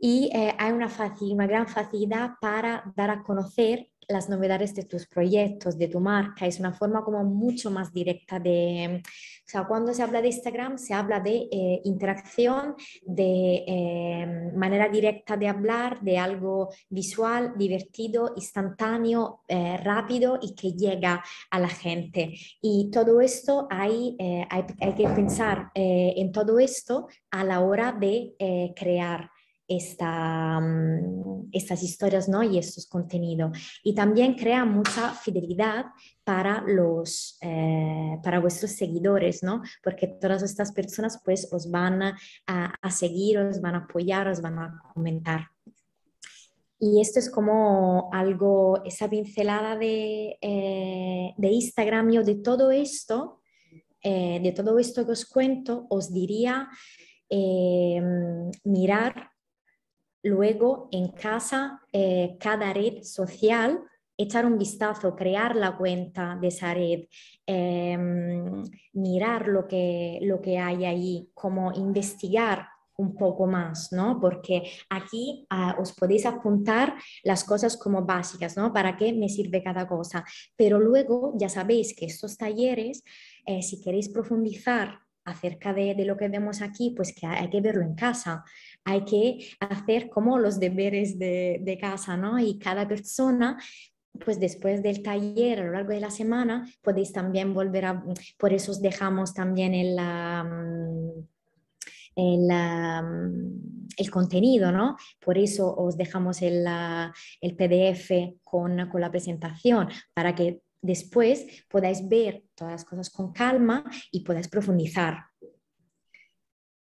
y eh, hay una, una gran facilidad para dar a conocer las novedades de tus proyectos, de tu marca. Es una forma como mucho más directa de... O sea, cuando se habla de Instagram, se habla de eh, interacción, de eh, manera directa de hablar, de algo visual, divertido, instantáneo, rápido y que llega a la gente. Y todo esto hay, hay, hay que pensar en todo esto a la hora de crear esta, mm, estas historias ¿no? y estos contenidos. Y también crea mucha fidelidad para, los, eh, para vuestros seguidores, ¿no? porque todas estas personas pues, os van a, seguir, os van a apoyar, os van a comentar. Y esto es como algo, esa pincelada de, eh, de Instagram, yo de todo esto, eh, de todo esto que os cuento, os diría mirar Luego, en casa, eh, cada red social, echar un vistazo, crear la cuenta de esa red, em, mirar lo que, hay ahí, como investigar un poco más, ¿no? Porque aquí ah, os podéis apuntar las cosas como básicas, ¿no? Para qué me sirve cada cosa. Pero luego ya sabéis que estos talleres, eh, si queréis profundizar acerca de, de, lo que vemos aquí, pues que hay que verlo en casa hay que hacer como los deberes de, casa, ¿no? Y cada persona pues después del taller, a lo largo de la semana, podéis también volver a, por eso os dejamos también el, mm, el, mm, el contenido, ¿no? Por eso os dejamos el, el PDF con, con la presentación, para que después podáis ver todas las cosas con calma y podáis profundizar,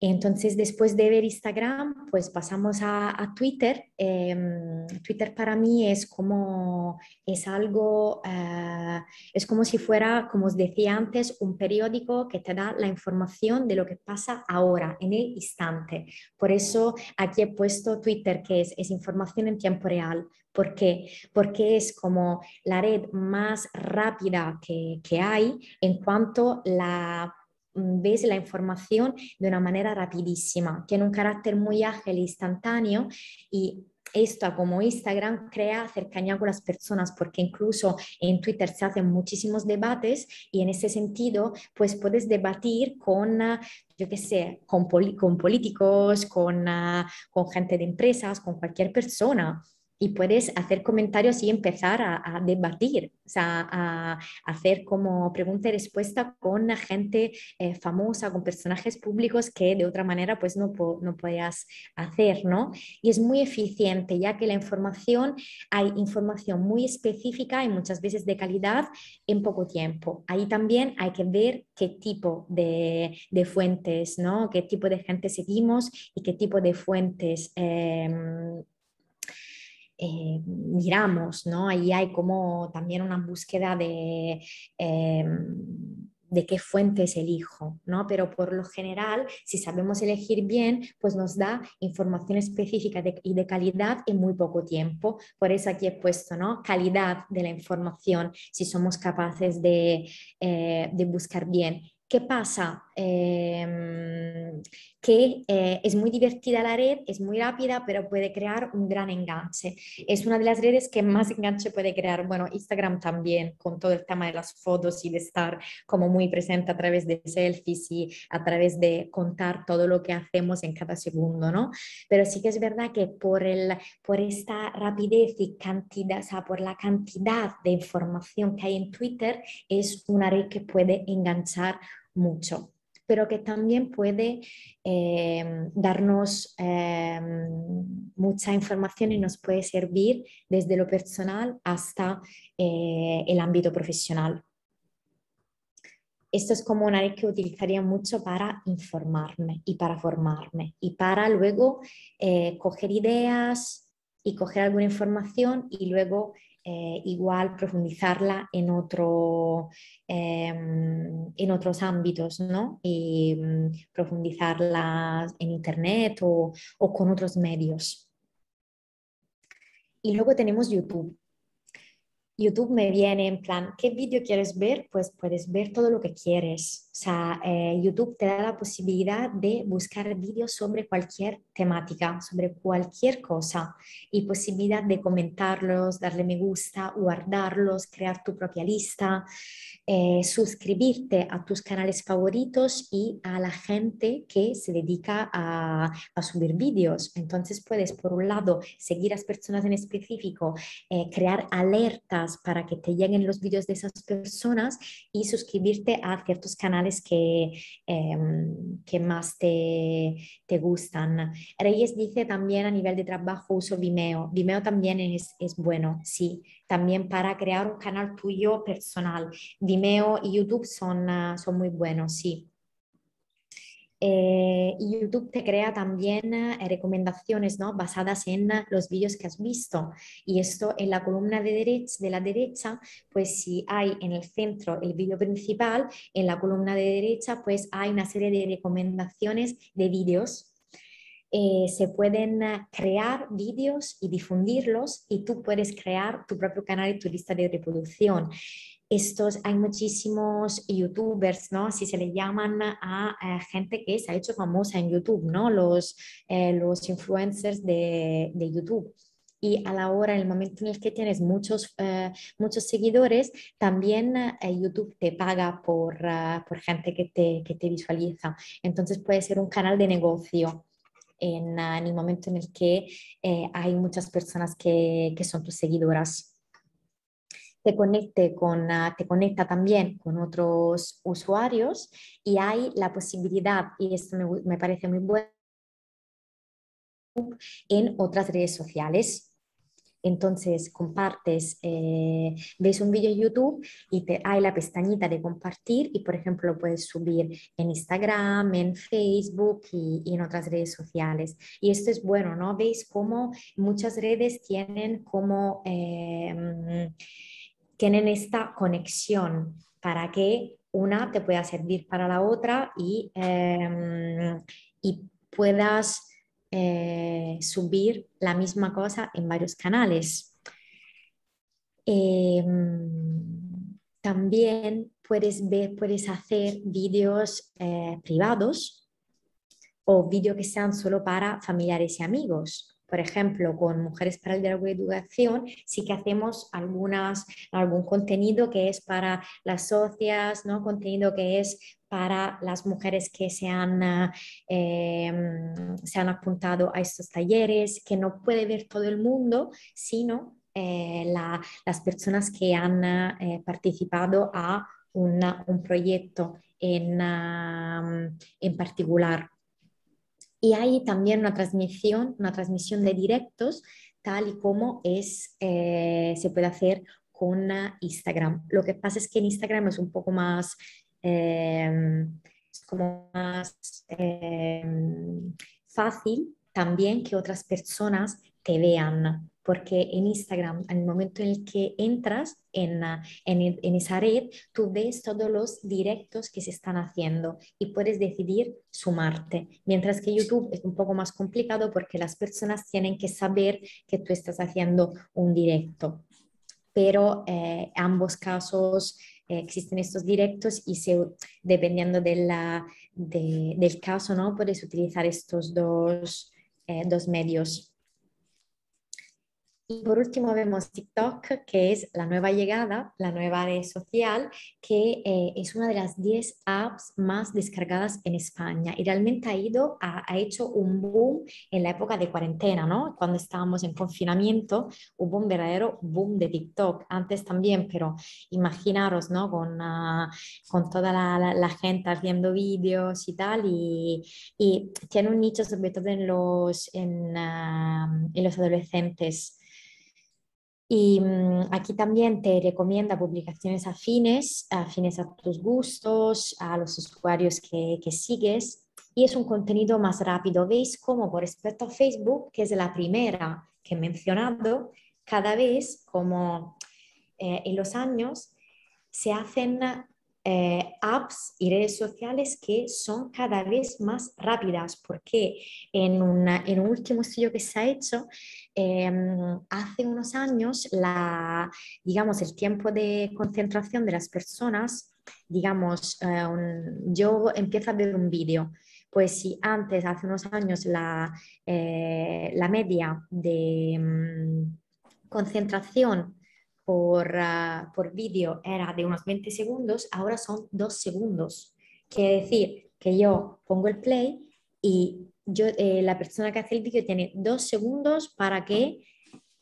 entonces, después de ver Instagram, pues pasamos a, Twitter. Em, Twitter para mí es como, es algo, eh, es como si fuera, como os decía antes, un periódico que te da la información de lo que pasa ahora, en el instante. Por eso aquí he puesto Twitter, que es, es información en tiempo real. ¿Por qué? Porque es como la red más rápida que, que hay en cuanto a la Mm, ves la información de una manera rapidísima, tiene un carácter muy ágil e instantáneo y esto como Instagram crea cercanía con las personas porque incluso en Twitter se hacen muchísimos debates y en ese sentido pues puedes debatir con, ah, yo qué sé, con, con políticos, con, ah, con gente de empresas, con cualquier persona y puedes hacer comentarios y empezar a, debatir, o sea, a, hacer como pregunta y respuesta con gente eh, famosa, con personajes públicos que de otra manera pues no, no podías hacer, ¿no? Y es muy eficiente, ya que la información, hay información muy específica y muchas veces de calidad en poco tiempo. Ahí también hay que ver qué tipo de, fuentes, ¿no? Qué tipo de gente seguimos y qué tipo de fuentes. Em, eh, miramos, ¿no? Ahí hay como también una búsqueda de... Eh, de qué fuentes elijo, ¿no? Pero por lo general, si sabemos elegir bien, pues nos da información específica y de calidad en muy poco tiempo. Por eso aquí he puesto, ¿no? Calidad de la información, si somos capaces de, eh, de buscar bien ¿Qué pasa? Em, que eh, es muy divertida la red, es muy rápida, pero puede crear un gran enganche. Es una de las redes que más enganche puede crear. Bueno, Instagram también, con todo el tema de las fotos y de estar como muy presente a través de selfies y a través de contar todo lo que hacemos en cada segundo, ¿no? Pero sí que es verdad que por, el, por esta rapidez y cantidad, o sea, por la cantidad de información que hay en Twitter, es una red que puede enganchar mucho, pero que también puede eh, darnos eh, mucha información y nos puede servir desde lo personal hasta eh, el ámbito profesional. Esto es como una red que utilizaría mucho para informarme y para formarme y para luego coger ideas y coger alguna información y luego eh, igual profundizarla em, en, otros ámbitos, ¿no? Y mm, profundizarla en Internet o, con otros medios. Y luego tenemos YouTube. YouTube me viene en plan, ¿qué vídeo quieres ver? Pues puedes ver todo lo que quieres. O sea, eh, YouTube te da la posibilidad de buscar vídeos sobre cualquier temática, sobre cualquier cosa y posibilidad de comentarlos, darle me gusta, guardarlos, crear tu propia lista, eh, suscribirte a tus canales favoritos y a la gente que se dedica a, subir vídeos. Entonces puedes, por un lado, seguir a las personas en específico, eh, crear alertas para que te lleguen los vídeos de esas personas y suscribirte a ciertos canales que, em, que más te, te, gustan. Reyes dice también a nivel de trabajo uso Vimeo. Vimeo también es, es bueno, sí, también para crear un canal tuyo personal. Vimeo y YouTube son, ah, son muy buenos, sí. Eh, YouTube te crea también eh, recomendaciones ¿no? basadas en eh, los vídeos que has visto. Y esto en la columna de, derecha, la derecha, pues si hay en el centro el vídeo principal, en la columna de derecha pues hay una serie de recomendaciones de vídeos se pueden crear vídeos y difundirlos y tú puedes crear tu propio canal y tu lista de reproducción estos, hay muchísimos youtubers, ¿no? Si se le llaman a, gente que se ha hecho famosa en YouTube, ¿no? Los, eh, los influencers de, de YouTube y a la hora, en el momento en el que tienes muchos, eh, muchos seguidores, también eh, YouTube te paga por, ah, por gente que te, que te, visualiza. Entonces puede ser un canal de negocio. En, ah, el momento en el que hay muchas personas que, que son tus seguidoras te, conecte con, ah, te conecta también con otros usuarios y hay la posibilidad, y esto me, me parece muy bueno, en otras redes sociales. Entonces compartes, eh, ves un vídeo YouTube y te, hay la pestañita de compartir y por ejemplo puedes subir en Instagram, en Facebook y, en otras redes sociales. Y esto es bueno, ¿no? Veis cómo muchas redes tienen como... Em, tienen esta conexión para que una te pueda servir para la otra y, em, puedas eh, subir la misma cosa en varios canales. Em, también puedes ver, puedes hacer vídeos eh, privados o vídeos que sean solo para familiares y amigos por ejemplo, con Mujeres para el la Educación, sí que hacemos algunas, algún contenido que es para las socias, ¿no? contenido que es para las mujeres que se han, eh, se han apuntado a estos talleres, que no puede ver todo el mundo, sino eh, las personas que han eh, participado a un proyecto en, en particular. Y hay también una transmisión, una transmisión de directos, tal y como es, eh, se puede hacer con Instagram. Lo que pasa es que en Instagram es un poco más, eh, como más eh, fácil también que otras personas te vean, porque en Instagram, el momento en el que entras ah, en, en, esa red, tú ves todos los directos que se están haciendo y puedes decidir sumarte. Mientras que YouTube es un poco más complicado porque las personas tienen que saber que tú estás haciendo un directo. Pero eh, ambos casos eh, existen estos directos y se, dependiendo de la, del caso, ¿no? puedes utilizar estos dos, eh, dos medios. Y por último vemos TikTok, que es la nueva llegada, la nueva red social, que eh, es una de las 10 apps más descargadas en España y realmente ha ido, ha, ha, hecho un boom en la época de cuarentena, ¿no? Cuando estábamos en confinamiento, hubo un verdadero boom de TikTok, antes también, pero imaginaros, ¿no? Con, ah, con toda la, gente haciendo vídeos y tal, y, y, tiene un nicho sobre todo en los, en, ah, en los adolescentes. Y mm, aquí también te recomienda publicaciones afines, afines a tus gustos, a los usuarios que, que sigues. Y es un contenido más rápido. Veis cómo por respecto a Facebook, que es la primera que he mencionado, cada vez como eh, en los años se hacen eh, apps y redes sociales que son cada vez más rápidas, porque en, un último estudio que se ha hecho, em, hace unos años, la, digamos, el tiempo de concentración de las personas, digamos, eh, yo empiezo a ver un vídeo. Pues si antes, hace unos años, la, eh, la media de mm, concentración Ah, por, vídeo era de unos 20 segundos, ahora son dos segundos. Quiere decir que yo pongo el play y yo, eh, la persona que hace el vídeo tiene dos segundos para que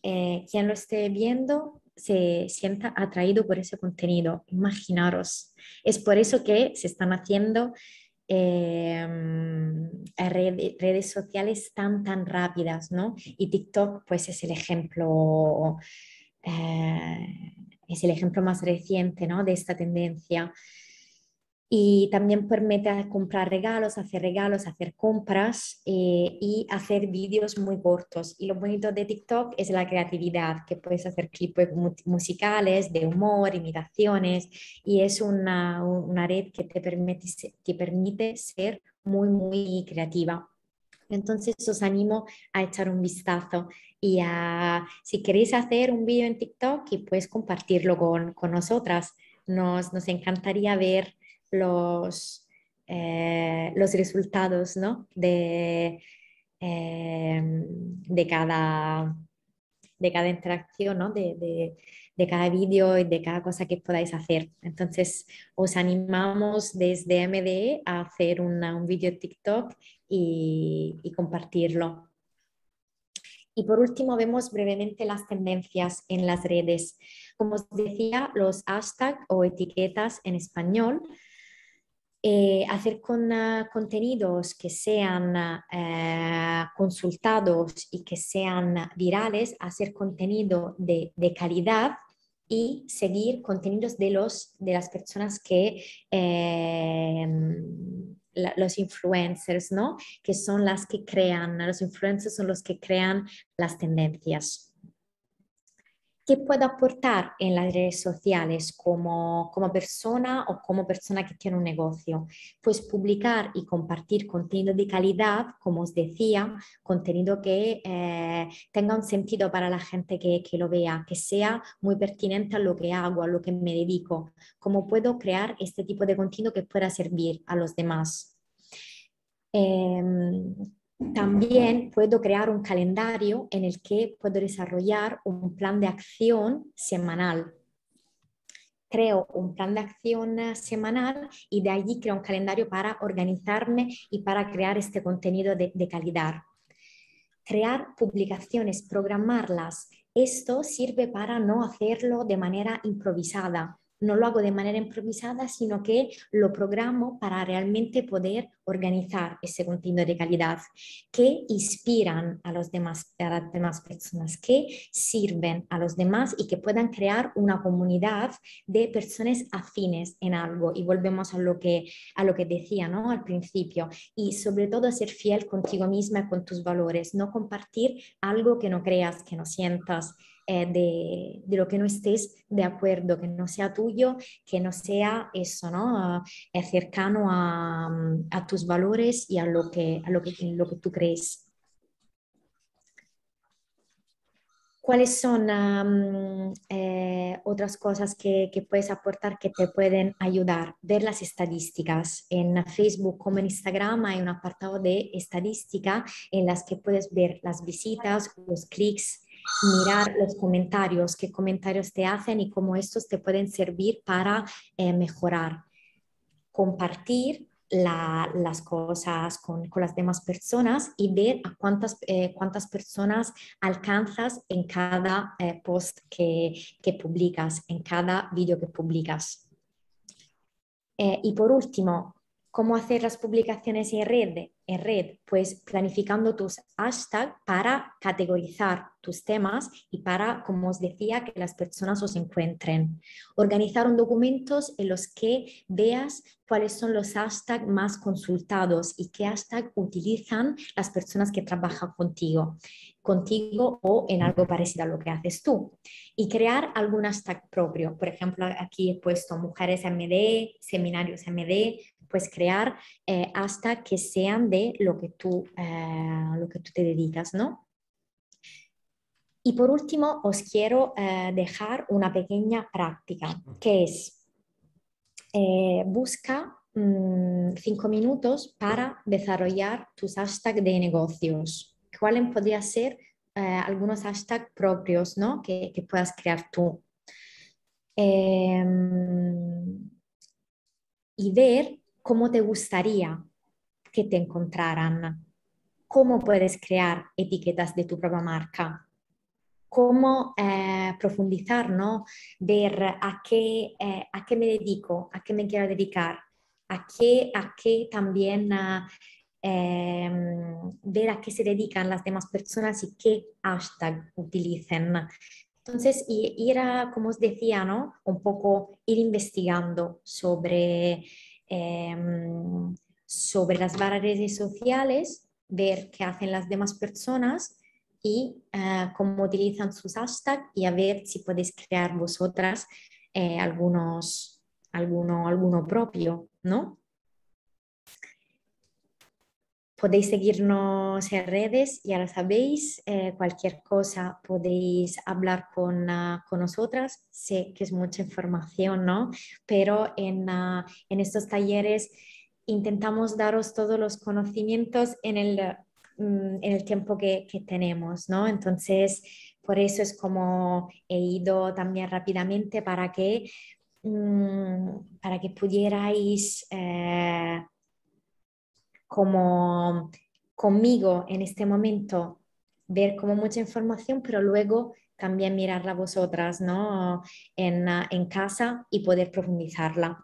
eh, quien lo esté viendo se sienta atraído por ese contenido. Imaginaros. Es por eso que se están haciendo em, redes sociales tan, tan rápidas, ¿no? Y TikTok, pues es el ejemplo eh, es el ejemplo más reciente ¿no? de esta tendencia. Y también permite comprar regalos, hacer regalos, hacer compras eh, y hacer vídeos muy cortos. Y lo bonito de TikTok es la creatividad, que puedes hacer clips musicales, de humor, imitaciones, y es una, red que te permite, te permite ser muy, muy creativa. Entonces os animo a echar un vistazo y si queréis hacer un vídeo en TikTok y puedes compartirlo con, nosotras. Nos, nos, encantaría ver los, eh, los resultados de, em, de, cada, interacción, de, cada vídeo y de cada cosa que podáis hacer. Entonces, os animamos desde MDE a hacer un vídeo TikTok y compartirlo. Y por último, vemos brevemente las tendencias en las redes. Como os decía, los hashtags o etiquetas en español. Eh, hacer con ah, contenidos que sean ah, eh, consultados y que sean virales, hacer contenido de, calidad y seguir contenidos de, los, de las personas que eh, los influencers, ¿no? Que son las que crean, los influencers son los que crean las tendencias. ¿Qué puedo aportar en las redes sociales como, persona o como persona que tiene un negocio? Pues publicar y compartir contenido de calidad, como os decía, contenido que eh, tenga un sentido para la gente que, lo vea, que sea muy pertinente a lo que hago, a lo que me dedico. ¿Cómo puedo crear este tipo de contenido que pueda servir a los demás? Em, también puedo crear un calendario en el que puedo desarrollar un plan de acción semanal. Creo un plan de acción eh, semanal y de allí creo un calendario para organizarme y para crear este contenido de, calidad. Crear publicaciones, programarlas. Esto sirve para no hacerlo de manera improvisada, no lo hago de manera improvisada, sino que lo programo para realmente poder organizar ese contenido de calidad que inspiran a, los demás, a las demás personas, que sirven a los demás y que puedan crear una comunidad de personas afines en algo. Y volvemos a lo que, a lo que decía ¿no? al principio. Y sobre todo ser fiel contigo misma y con tus valores, no compartir algo que no creas, que no sientas eh, de, de, lo que no estés de acuerdo, que no sea tuyo, que no sea eso, ¿no? Eh, cercano a, a, tus valores y a lo que, a lo que, lo que tú crees. ¿Cuáles son eh, otras cosas que, que, puedes aportar que te pueden ayudar? Ver las estadísticas. En Facebook como en Instagram hay un apartado de estadística en las que puedes ver las visitas, los clics, mirar los comentarios, qué comentarios te hacen y cómo estos te pueden servir para eh, mejorar. Compartir las cosas con, las demás personas y ver a cuántas, eh, cuántas personas alcanzas en cada eh, post que, publicas, en cada vídeo que publicas. y por último, ¿cómo hacer las publicaciones en red? en red? Pues planificando tus hashtags para categorizar tus temas y para, como os decía, que las personas os encuentren. un documentos en los que veas cuáles son los hashtags más consultados y qué hashtag utilizan las personas que trabajan contigo, contigo o en algo parecido a lo que haces tú. Y crear algún hashtag propio. Por ejemplo, aquí he puesto mujeres MD, seminarios MD, puedes crear eh, hasta que sean de lo que tú, eh, lo que tú te dedicas, ¿no? Y por último, os quiero eh, dejar una pequeña práctica, que es eh, busca mm, cinco minutos para desarrollar tus hashtags de negocios. ¿Cuáles podrían ser algunos hashtags propios ¿no? que, puedas crear tú? Em, y ver cómo te gustaría que te encontraran, cómo puedes crear etiquetas de tu propia marca, cómo eh, profundizar, ¿no? Ver a qué, eh, a qué me dedico, a qué me quiero dedicar, a qué, a qué también... Ah, em, ver a qué se dedican las demás personas y qué hashtag utilicen. Entonces, ir a, como os decía, ¿no? un poco ir investigando sobre Em, sobre las redes sociales, ver qué hacen las demás personas y eh, cómo utilizan sus hashtags y a ver si podéis crear vosotras eh, algunos, alguno, alguno propio, ¿no? Podéis seguirnos en redes, ya lo sabéis. Eh, cualquier cosa podéis hablar ah, con, nosotras. Sé que es mucha información, ¿no? Pero en, ah, estos talleres intentamos daros todos los conocimientos en el, mm, tiempo que, tenemos, ¿no? Entonces, por eso es como he ido también rápidamente para que mm, para que pudierais eh, como conmigo en este momento, ver como mucha información, pero luego también mirarla vosotras, ¿no? En, ah, en casa y poder profundizarla.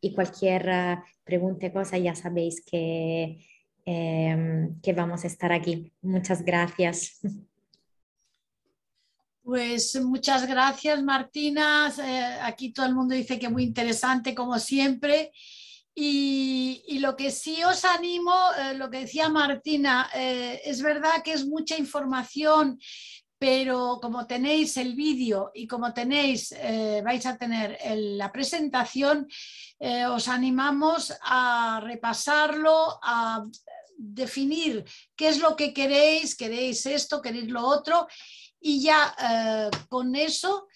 Y cualquier ah, pregunta, cosa, ya sabéis que, em, que vamos a estar aquí. Muchas gracias. Pues muchas gracias, Martina. Eh, aquí todo el mundo dice que muy interesante, como siempre. Y, lo que sí os animo, eh, lo que decía Martina, eh, es verdad que es mucha información, pero como tenéis el vídeo y como tenéis, eh, vais a tener la presentación, os animamos a repasarlo, a definir qué es lo que queréis, queréis esto, queréis lo otro, y ya con eso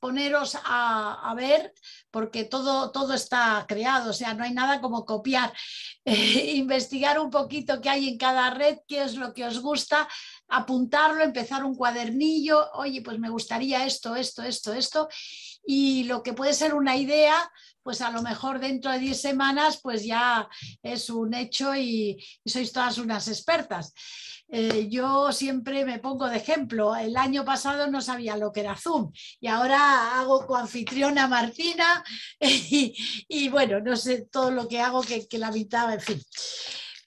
poneros a ver porque todo, todo está creado, o sea, no hay nada como copiar, eh, investigar un poquito qué hay en cada red, qué es lo que os gusta, apuntarlo, empezar un cuadernillo, oye, pues me gustaría esto, esto, esto, esto, y lo que puede ser una idea, pues a lo mejor dentro de 10 semanas, pues ya es un hecho y sois todas unas expertas. Eh, yo siempre me pongo de ejemplo. El año pasado no sabía lo que era Zoom y ahora hago con co-anfitriona Martina y, bueno, no sé todo lo que hago que, la mitad, en fin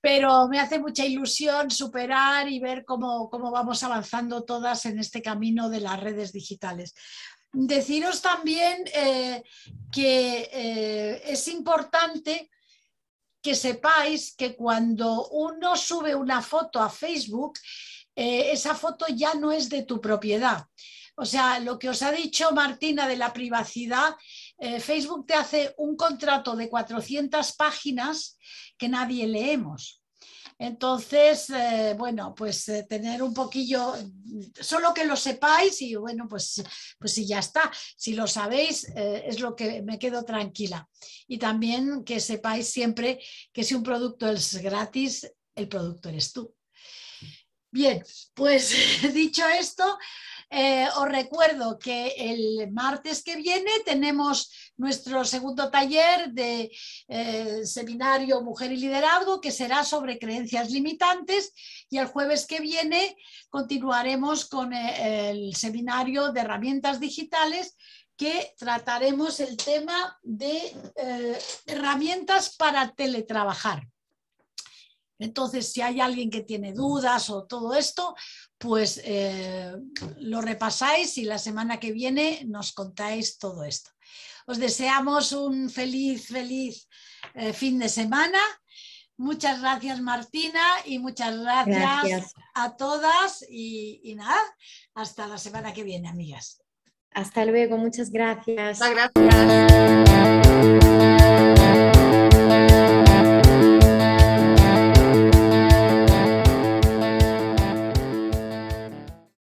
pero me hace mucha ilusión superar y ver cómo, vamos avanzando todas en este camino de las redes digitales. Deciros también eh, que eh, es importante que sepáis que cuando uno sube una foto a Facebook, eh, esa foto ya no es de tu propiedad. O sea, lo que os ha dicho Martina de la privacidad, eh, Facebook te hace un contrato de 400 páginas que nadie leemos. Entonces, eh, bueno, pues eh, tener un poquillo, solo que lo sepáis y bueno, pues, pues si ya está, si lo sabéis, eh, es lo que me quedo tranquila. Y también que sepáis siempre que si un producto es gratis, el producto eres tú. Bien, pues dicho esto, eh, os recuerdo que el martes que viene tenemos nuestro segundo taller de eh, seminario Mujer y Liderazgo, que será sobre creencias limitantes, y el jueves que viene continuaremos con eh, el seminario de herramientas digitales que trataremos el tema de herramientas para teletrabajar. Entonces, si hay alguien que tiene dudas o todo esto, pues eh, lo repasáis y la semana que viene nos contáis todo esto. Os deseamos un feliz, feliz eh, fin de semana. Muchas gracias Martina y muchas gracias, a todas y, y, nada, hasta la semana que viene, amigas. Hasta luego, muchas gracias. Muchas gracias.